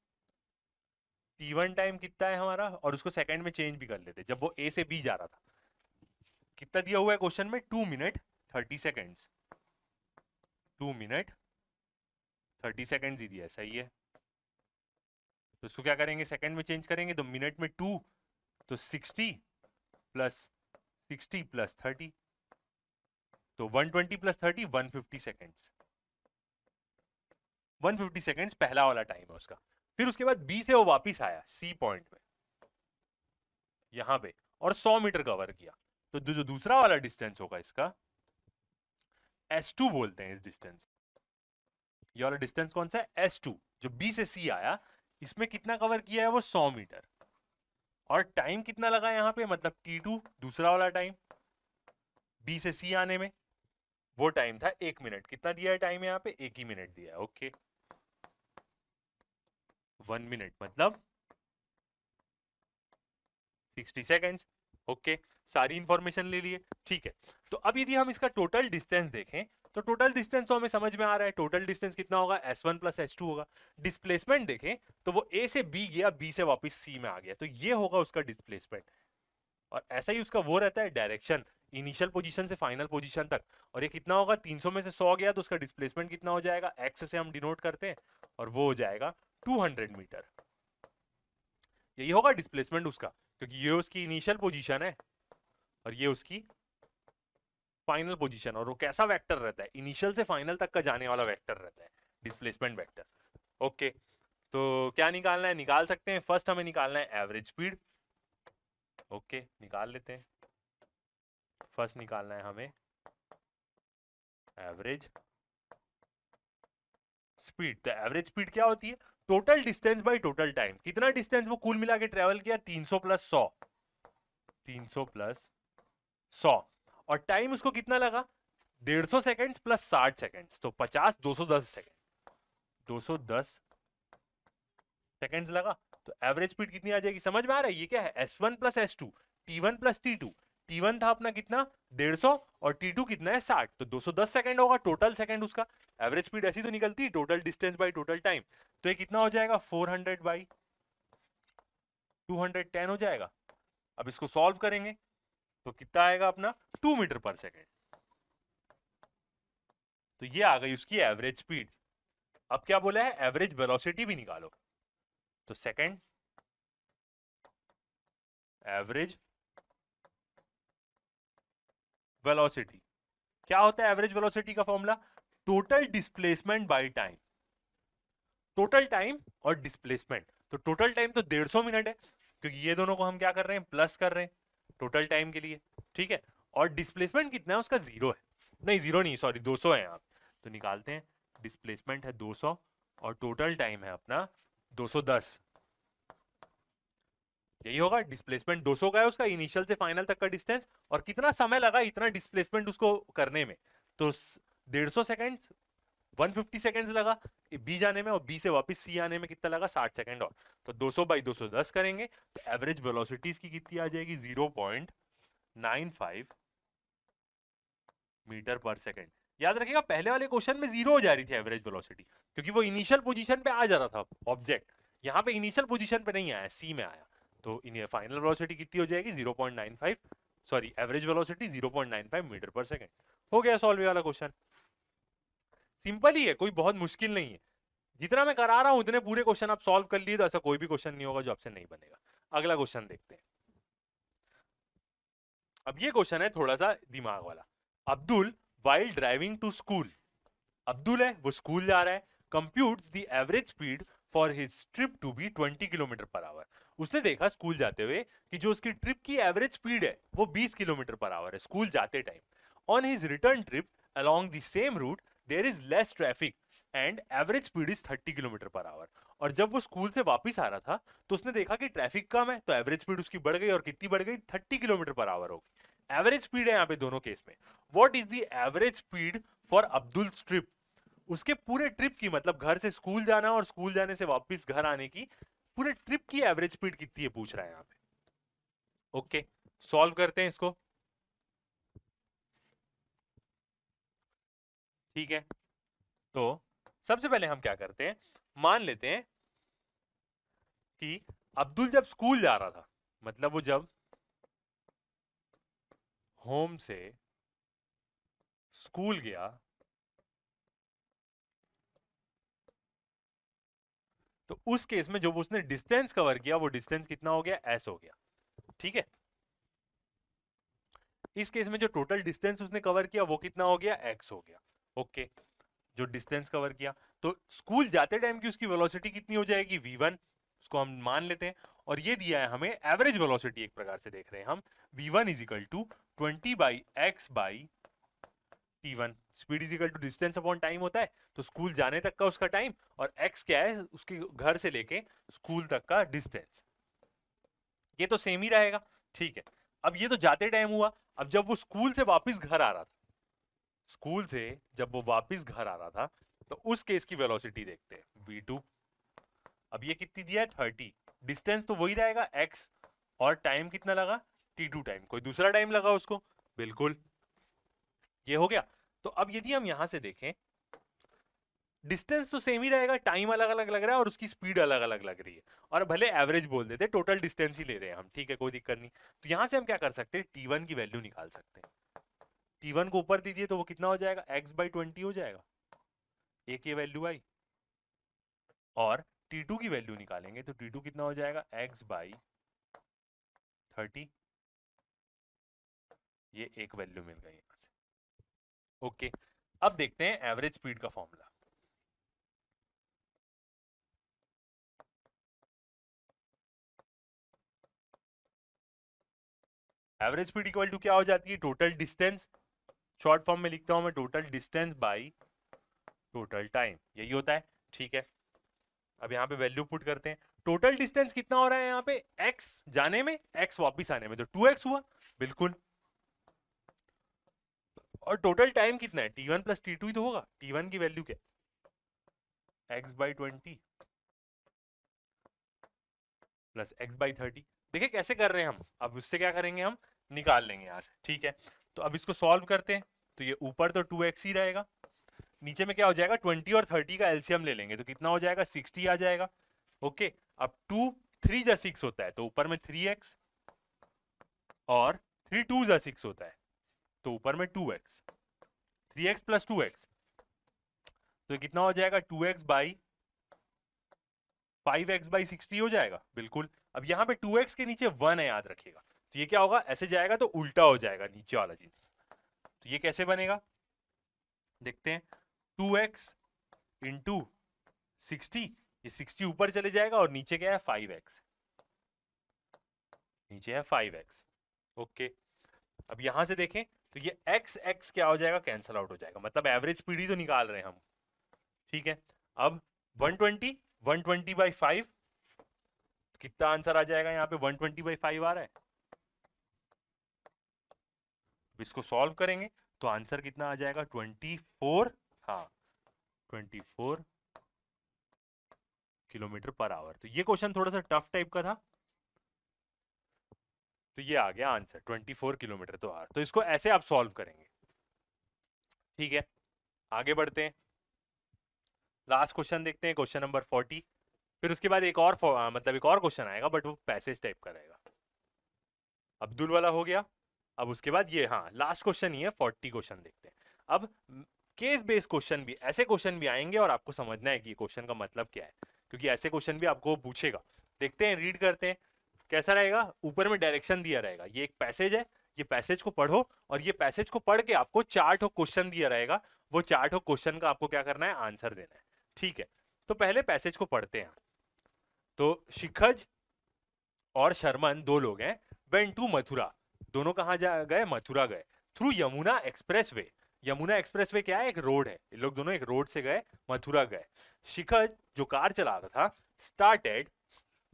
A: टी वन टाइम कितना है हमारा और उसको सेकंड में चेंज भी कर लेते जब वो ए से बी जा रहा था कितना दिया हुआ है क्वेश्चन में two minute thirty seconds two minute thirty seconds ही दिया है सही है तो इसको क्या करेंगे सेकंड में चेंज करेंगे तो मिनट में टू तो sixty plus sixty plus thirty तो one twenty plus thirty one fifty seconds one fifty seconds पहला वाला टाइम है उसका फिर उसके बाद बी से वो वापिस आया सी पॉइंट में यहां पे और 100 मीटर कवर किया तो जो दूसरा वाला डिस्टेंस होगा इसका एस टू बोलते हैं इस डिस्टेंस ये वाला डिस्टेंस कौन सा है टू जो बी से सी आया इसमें कितना कवर किया है वो 100 मीटर और टाइम कितना लगा यहाँ पे मतलब टी टू दूसरा वाला टाइम बी से सी आने में वो टाइम था एक मिनट कितना दिया है टाइम यहाँ पे एक ही मिनट दिया है ओके okay. वन मिनट मतलब सिक्सटी सेकेंड्स ओके सारी इंफॉर्मेशन ले लिए ठीक है तो अब यदि हम इसका टोटल डिस्टेंस देखें तो टोटल डिस्टेंस तो हमें समझ में आ रहा है टोटल डिस्टेंस कितना होगा s1 वन प्लस एस होगा डिस्प्लेसमेंट देखें तो वो a से b गया b से वापस c में आ गया तो ये होगा उसका डिस्प्लेसमेंट और ऐसा ही उसका वो रहता है डायरेक्शन इनिशियल पोजीशन से फाइनल पोजीशन तक और ये कितना होगा 300 में से 100 गया तो उसका डिस्प्लेसमेंट कितना हो जाएगा एक्स से हम डिनोट करते हैं और वो हो जाएगा 200 मीटर यही होगा डिस्प्लेसमेंट उसका क्योंकि ये उसकी इनिशियल पोजीशन है और ये उसकी फाइनल पोजीशन और वो कैसा वेक्टर रहता है इनिशियल से फाइनल तक का जाने वाला वेक्टर रहता है डिस्प्लेसमेंट वेक्टर ओके तो क्या निकालना है निकाल सकते हैं फर्स्ट हमें निकालना है एवरेज स्पीड ओके निकाल लेते हैं फर्स्ट निकालना है हमें एवरेज स्पीड तो एवरेज स्पीड क्या होती है total distance by total time कितना डिस्टेंस वो कुल मिला के ट्रेवल किया 300 प्लस 100 300 प्लस 100 और टाइम उसको कितना लगा 150 सौ सेकेंड प्लस 60 सेकंड्स तो 50 210 सेकेंड दो सेकंड्स लगा तो एवरेज स्पीड कितनी आ जाएगी समझ में आ रहा है ये क्या है S1 one plus S two T one plus T two T1 था अपना कितना 150 और T2 कितना है 60 तो 210 सेकंड होगा टोटल सेकंड उसका एवरेज स्पीड ऐसी तो निकलती है total distance by total time तो ये कितना हो जाएगा 400 हंड्रेड बाई टू हो जाएगा अब इसको सॉल्व करेंगे तो कितना आएगा अपना 2 मीटर पर सेकंड तो ये आ गई उसकी एवरेज स्पीड अब क्या बोला है एवरेज वेलोसिटी भी निकालो तो सेकेंड एवरेज वेलोसिटी क्या होता है एवरेज वेलोसिटी का formula total displacement by time total time और डिस्प्लेसमेंट तो टोटल टाइम तो डेढ़ सौ मिनट है क्योंकि ये दोनों को हम क्या कर रहे हैं प्लस कर रहे हैं टोटल टाइम के लिए ठीक है और डिस्प्लेसमेंट कितना है उसका जीरो है नहीं जीरो नहीं सॉरी 200 है आप तो निकालते हैं डिस्प्लेसमेंट है 200 और टोटल टाइम है अपना 210 यही होगा डिस्प्लेसमेंट 200 का है उसका इनिशियल से फाइनल तक का डिस्टेंस और कितना समय लगा इतना डिस्प्लेसमेंट उसको करने में तो 150 वन फिफ्टी सेकेंड लगा बी जाने में और बी से वापस सी आने में कितना लगा 60 सेकंड और तो 200 बाई दस करेंगे तो एवरेज वेलोसिटीज की कितनी आ जाएगी 0.95 मीटर पर सेकेंड याद रखिएगा पहले वाले क्वेश्चन में जीरो हो जा रही थी एवरेज वेलोसिटी क्योंकि वो इनिशियल पोजीशन पे आ जा रहा था ऑब्जेक्ट यहाँ पे इनिशियल पोजीशन पे नहीं आया सी में आया तो इन फाइनल वेलोसिटी कितनी हो जाएगी 0.95 सॉरी एवरेज वेलोसिटी 0.95 मीटर पर सेकंड हो गया सॉल्व वाला क्वेश्चन सिंपल ही है कोई बहुत मुश्किल नहीं है जितना मैं करा रहा हूं उतने पूरे क्वेश्चन आप सॉल्व कर लिए तो ऐसा कोई भी क्वेश्चन नहीं होगा जो आपसे नहीं बनेगा अगला क्वेश्चन देखते हैं अब ये क्वेश्चन है थोड़ा सा दिमाग वाला Abdul while driving to school Abdul है वो स्कूल जा रहा है compute the average speed for his trip to be 20 kilometre per hour उसने देखा स्कूल जाते हुए कि जो उसकी ट्रिप की एवरेज स्पीड है वो 20 किलोमीटर पर आवर है स्कूल जाते time on his return trip along the same route there is less traffic and average speed is 30 kilometre per hour और जब वो स्कूल से वापस आ रहा था तो उसने देखा कि ट्रैफिक कम है तो एवरेज स्पीड उसकी बढ़ गई और कितनी बढ़ गई 30 किलोमीटर पर आवर होगी एवरेज स्पीड है यहाँ पे दोनों केस में what is the average speed for Abdul trip उसके पूरे ट्रिप की मतलब घर से स्कूल जाना और स्कूल जाने से वापस घर आने की पूरे ट्रिप की एवरेज स्पीड कितनी है पूछ रहा है यहां पे ओके सॉल्व करते हैं इसको ठीक है तो सबसे पहले हम क्या करते हैं मान लेते हैं कि अब्दुल जब स्कूल जा रहा था मतलब वो जब होम से स्कूल गया तो उस केस में जो उसने डिस्टेंस कवर किया वो डिस्टेंस कितना हो गया एस हो गया ठीक है इस केस में जो टोटल डिस्टेंस उसने कवर किया वो कितना हो गया एक्स हो गया ओके जो डिस्टेंस कवर किया तो स्कूल जाते टाइम की उसकी वेलोसिटी कितनी हो जाएगी वी वन उसको हम मान लेते हैं और ये दिया है हमें एवरेज वेलोसिटी एक प्रकार से देख रहे हैं हम V one is equal to twenty by X by T one speed is equal to distance upon time होता है तो स्कूल जाने तक का उसका टाइम और एक्स क्या है उसके घर से लेके स्कूल तक का डिस्टेंस ये तो सेम ही रहेगा ठीक है अब ये तो जाते टाइम हुआ अब जब वो स्कूल से वापस घर आ रहा था स्कूल से जब वो वापस घर आ रहा था तो उस केस की वेलोसिटी देखते हैं वी टू अब ये कितनी दिया है थर्टी डिस्टेंस तो वही रहेगा एक्स और टाइम कितना लगा टी टू टाइम कोई दूसरा टाइम लगा उसको बिल्कुल ये हो गया तो अब यदि हम यहां से देखें डिस्टेंस तो सेम ही रहेगा टाइम अलग अलग लग रहा है और उसकी स्पीड अलग अलग लग रही है और भले एवरेज बोल देते टोटल डिस्टेंस ही ले रहे हैं हम ठीक है कोई दिक्कत नहीं तो यहां से हम क्या कर सकते हैं टी वन की वैल्यू निकाल सकते हैं टी वन को ऊपर दीजिए तो वो कितना हो जाएगा एक्स बाई ट्वेंटी हो जाएगा एक ये वैल्यू आई और टी टू की वैल्यू निकालेंगे तो टी टू कितना हो जाएगा एक्स बाई थर्टी ये एक वैल्यू मिल गई ओके अब देखते हैं एवरेज स्पीड का formula average speed equal to क्या हो जाती है टोटल डिस्टेंस शॉर्ट फॉर्म में लिखता हूं मैं total distance by total time यही होता है ठीक है अब यहां पे वैल्यू पुट करते हैं टोटल डिस्टेंस कितना हो रहा है यहाँ पे x जाने में x वापस आने में तो 2x हुआ बिल्कुल और टोटल टाइम कितना है T one plus T two ही तो होगा टी वन की वैल्यू क्या X by twenty plus X by thirty देखिये कैसे कर रहे हैं हम अब उससे क्या करेंगे हम निकाल लेंगे यहां से ठीक है तो अब इसको सॉल्व करते हैं तो ये ऊपर तो टू एक्स ही रहेगा नीचे में क्या हो जाएगा ट्वेंटी और थर्टी का एल्सियम ले लेंगे तो कितना हो जाएगा सिक्सटी आ जाएगा ओके अब टू थ्री जा सिक्स होता है तो ऊपर में थ्री एक्स और थ्री टू जा सिक्स होता है तो ऊपर में two X three X plus two X तो कितना हो जाएगा two X by five X by sixty हो जाएगा बिल्कुल अब यहां पे टू एक्स के नीचे वन है याद रखिएगा तो ये क्या होगा ऐसे जाएगा तो उल्टा हो जाएगा नीचे वाला चीज तो ये कैसे बनेगा देखते हैं टू एक्स इंटू सिक्सटी ये सिक्सटी ऊपर चले जाएगा और नीचे क्या है फाइव एक्स नीचे है फाइव एक्स ओके अब यहां से देखें तो ये एक्स एक्स क्या हो जाएगा कैंसल आउट हो जाएगा मतलब एवरेज पीढ़ी तो निकाल रहे हैं हम ठीक है अब 120 120 वन ट्वेंटी बाई फाइव कितना आंसर आ जाएगा यहाँ पे 120 ट्वेंटी बाई फाइव आ रहा है इसको सॉल्व करेंगे तो आंसर कितना आ जाएगा 24 हाँ फोर किलोमीटर पर आवर तो ये क्वेश्चन थोड़ा सा टफ टाइप का था तो ये आ गया आंसर 24 किलोमीटर तो आर तो इसको ऐसे आप सॉल्व करेंगे ठीक है आगे बढ़ते हैं लास्ट क्वेश्चन देखते हैं क्वेश्चन नंबर 40 फिर उसके बाद एक और आ, मतलब एक और क्वेश्चन आएगा बट वो पैसेज टाइप का रहेगा अब्दुल वाला हो गया अब उसके बाद ये हाँ लास्ट क्वेश्चन ही है फोर्टी क्वेश्चन देखते हैं अब केस बेस्ड क्वेश्चन भी ऐसे क्वेश्चन भी आएंगे और आपको समझना है कि क्वेश्चन का मतलब क्या है क्योंकि ऐसे क्वेश्चन भी आपको पूछेगा देखते हैं रीड करते हैं कैसा रहेगा ऊपर में डायरेक्शन दिया रहेगा ये एक पैसेज है ये पैसेज को पढ़ो और ये पैसेज को पढ़ के आपको चार्ट और क्वेश्चन दिया रहेगा वो चार्ट और क्वेश्चन का आपको क्या करना है आंसर देना है ठीक है तो पहले पैसेज को पढ़ते हैं तो शिखज और शर्मन दो लोग हैं वेन टू मथुरा दोनों कहाँ गए मथुरा गए through Yamuna expressway Yamuna expressway क्या है एक रोड है लोग दोनों एक रोड से गए मथुरा गए शिखज जो कार चला रहा था started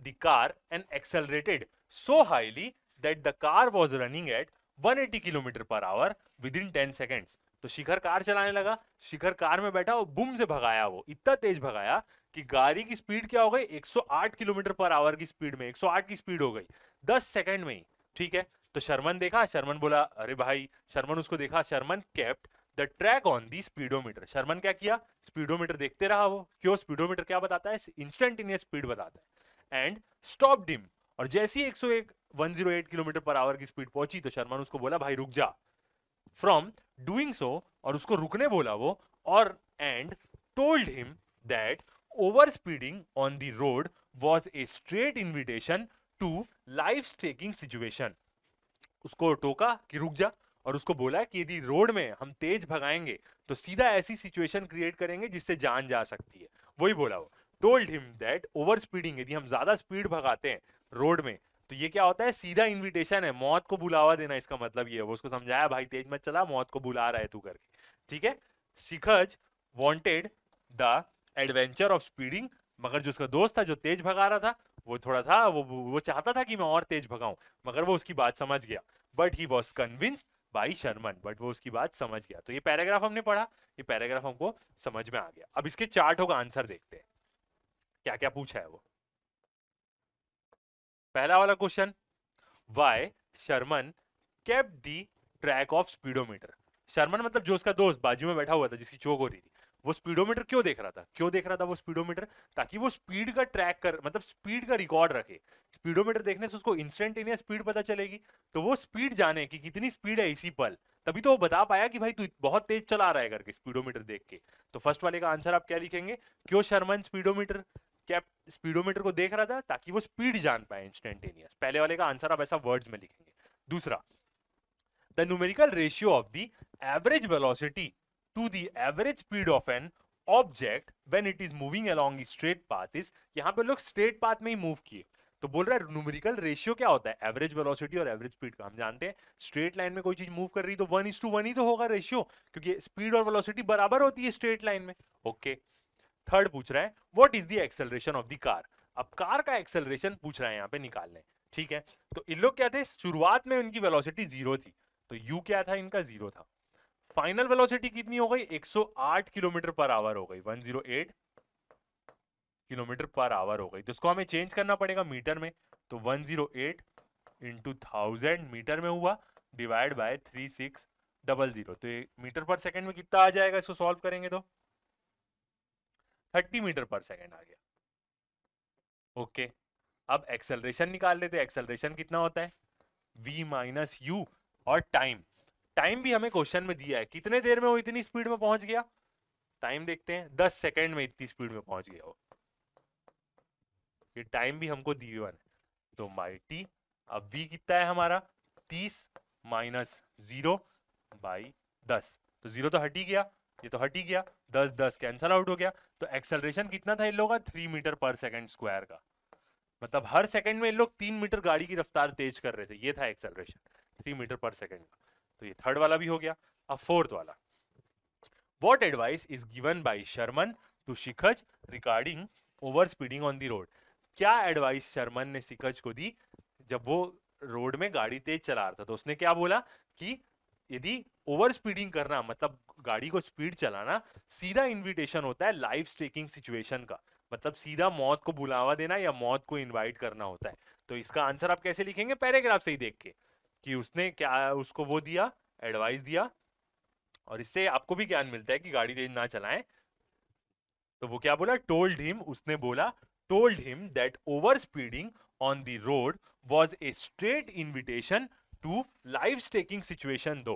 A: the car and accelerated so highly that the car was running at 180 kilometre per hour within ten seconds तो शिखर कार चलाने लगा शिखर कार में बैठा और बुम से भगाया वो इतना तेज भगाया कि गाड़ी की स्पीड क्या हो गई 108 किलोमीटर पर आवर की स्पीड में 108 की स्पीड हो गई 10 सेकंड में ही ठीक है तो शर्मन देखा शर्मन बोला अरे भाई शर्मन उसको देखा Sharman kept the track on the speedometer Sharman क्या किया स्पीडोमीटर देखते रहा वो क्यों स्पीडोमीटर क्या बताता है इंस्टेंटेनियस स्पीड बताता है एंड स्टॉप डिम और जैसी एक सौ एक one zero eight kilometre per hour की स्पीड पहुंची तो शर्मा ने उसको बोला भाई रुक जा फ्रॉम डूइंग सो और उसको रुकने बोला वो और and told him that over speeding on the road was a straight invitation to life staking situation उसको टोका कि रुक जा और उसको बोला कि यदि रोड में हम तेज भगाएंगे तो सीधा ऐसी सिचुएशन क्रिएट करेंगे जिससे जान जा सकती है वही बोला वो told him that over speeding यदि हम ज्यादा स्पीड भगाते हैं रोड में तो ये क्या होता है सीधा इनविटेशन है मौत को बुलावा देना इसका मतलब ये है वो उसको समझाया भाई तेज मत चला मौत को बुला रहा है तू करके ठीक है Shikha wanted the adventure of speeding मगर जो उसका दोस्त था जो तेज भगा रहा था वो थोड़ा था वो वो चाहता था कि मैं और तेज भगाऊं मगर वो उसकी बात समझ गया but he was convinced by Sharman but वो उसकी बात समझ गया तो ये पैराग्राफ हमने पढ़ा ये पैराग्राफ हमको समझ में आ गया अब इसके चार्ट होगा आंसर देखते हैं क्या क्या पूछा है वो पहला वाला question why Sharman kept the track of speedometer Sharman मतलब जो उसका दोस्त बाजू में बैठा हुआ था जिसकी चोक हो रही थी वो स्पीडोमीटर क्यों देख रहा था क्यों देख रहा था वो स्पीडोमीटर ताकि वो स्पीड का ट्रैक कर मतलब स्पीड का रिकॉर्ड रखे स्पीडोमीटर देखने से उसको इंस्टेंटेनियस स्पीड पता चलेगी तो वो स्पीड जाने की कितनी स्पीड है इसी पल तभी तो वो बता पाया कि भाई तू बहुत तेज चला रहा है करके स्पीडोमीटर देख के तो फर्स्ट वाले का आंसर आप क्या लिखेंगे क्यों शर्मन स्पीडोमीटर क्या स्पीडोमीटर को देख रहा था ताकि वो स्पीड जान पाए इंस्टेंटेनियस पहले वाले का आंसर आप ऐसा वर्ड्स में लिखेंगे दूसरा the numerical ratio of the average velocity to the average speed of an object when it is moving along straight path is यहाँ पे लोग स्ट्रेट पाथ में ही मूव किए तो बोल रहा है न्यूमेरिकल रेशियो क्या होता है एवरेज वेलोसिटी और एवरेज स्पीड का हम जानते हैं स्ट्रेट लाइन में कोई चीज मूव कर रही तो वन इज टू वन ही तो होगा रेशियो क्योंकि स्पीड और वेलोसिटी बराबर होती है स्ट्रेट लाइन में ओके okay. थर्ड पूछ रहा है what is the acceleration of the car अब कार का एक्सेलरेशन पूछ रहा है यहाँ पे निकालने ठीक है तो इन लोग क्या थे शुरुआत में उनकी वेलोसिटी जीरो थी तो यू क्या था इनका जीरो था फाइनल वेलोसिटी कितनी हो गई 108 किलोमीटर पर आवर हो गई 108 किलोमीटर पर आवर हो गई तो इसको हमें चेंज करना पड़ेगा मीटर में तो 108 जीरो एट मीटर में हुआ divide by three six double zero तो ये मीटर पर सेकेंड में कितना आ जाएगा इसको सॉल्व करेंगे तो थर्टी मीटर पर सेकेंड आ गया ओके okay. अब एक्सेलरेशन निकाल लेते हैं एक्सेलरेशन कितना होता है v माइनस यू और टाइम टाइम भी हमें क्वेश्चन में दिया है कितने देर में वो इतनी स्पीड में पहुंच गया टाइम देखते हैं दस सेकेंड में इतनी स्पीड में पहुंच गया वो ये टाइम भी हमको दी हुआ है तो माई टी अब v कितना है हमारा तीस माइनस जीरो बाई दस तो जीरो तो हट ही गया ये तो हट ही गया दस दस कैंसल आउट हो गया तो एक्सेलरेशन कितना था इन लोग का थ्री मीटर पर सेकंड स्क्वायर का मतलब हर सेकंड में इन लोग तीन मीटर गाड़ी की रफ्तार तेज कर रहे थे ये था एक्सेलरेशन थ्री मीटर पर सेकंड का तो ये थर्ड वाला भी हो गया अब फोर्थ वाला what advice is given by Sharman to Shikha regarding over speeding on the road क्या एडवाइस शर्मन ने शिखज को दी जब वो रोड में गाड़ी तेज चला रहा था तो उसने क्या बोला कि यदि ओवर स्पीडिंग करना मतलब गाड़ी को स्पीड चलाना सीधा इनविटेशन होता है लाइफ स्टेकिंग सिचुएशन का मतलब सीधा मौत को बुलावा देना या मौत को इनवाइट करना होता है तो इसका आंसर आप कैसे लिखेंगे पैराग्राफ से ही देख के कि उसने क्या उसको वो दिया एडवाइस दिया और इससे आपको भी ज्ञान मिलता है कि गाड़ी तेज ना चलाएं तो वो क्या बोला टोल्ड हिम उसने बोला told him that over speeding on the road was a straight invitation to life staking situation दो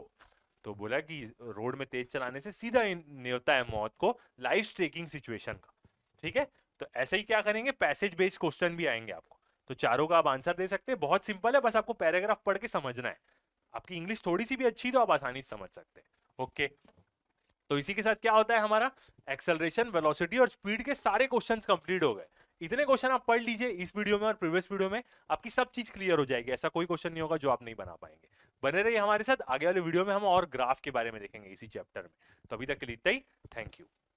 A: तो बोला कि रोड में तेज चलाने से सीधा न्योता है मौत को लाइफ स्टेकिंग सिचुएशन का ठीक है तो ऐसे ही क्या करेंगे पैसेज बेस्ड क्वेश्चन भी आएंगे आपको तो चारों का आप आंसर दे सकते हैं बहुत सिंपल है बस आपको पैराग्राफ पढ़ के समझना है आपकी इंग्लिश थोड़ी सी भी अच्छी तो आप आसानी से समझ सकते हैं ओके तो इसी के साथ क्या होता है हमारा एक्सेलरेशन वेलोसिटी और स्पीड के सारे क्वेश्चंस कंप्लीट हो गए इतने क्वेश्चन आप पढ़ लीजिए इस वीडियो में और प्रीवियस वीडियो में आपकी सब चीज क्लियर हो जाएगी ऐसा कोई क्वेश्चन नहीं होगा जो आप नहीं बना पाएंगे बने रहिए हमारे साथ आगे वाले वीडियो में हम और ग्राफ के बारे में देखेंगे इसी चैप्टर में तो अभी तक के लिए इतना ही थैंक यू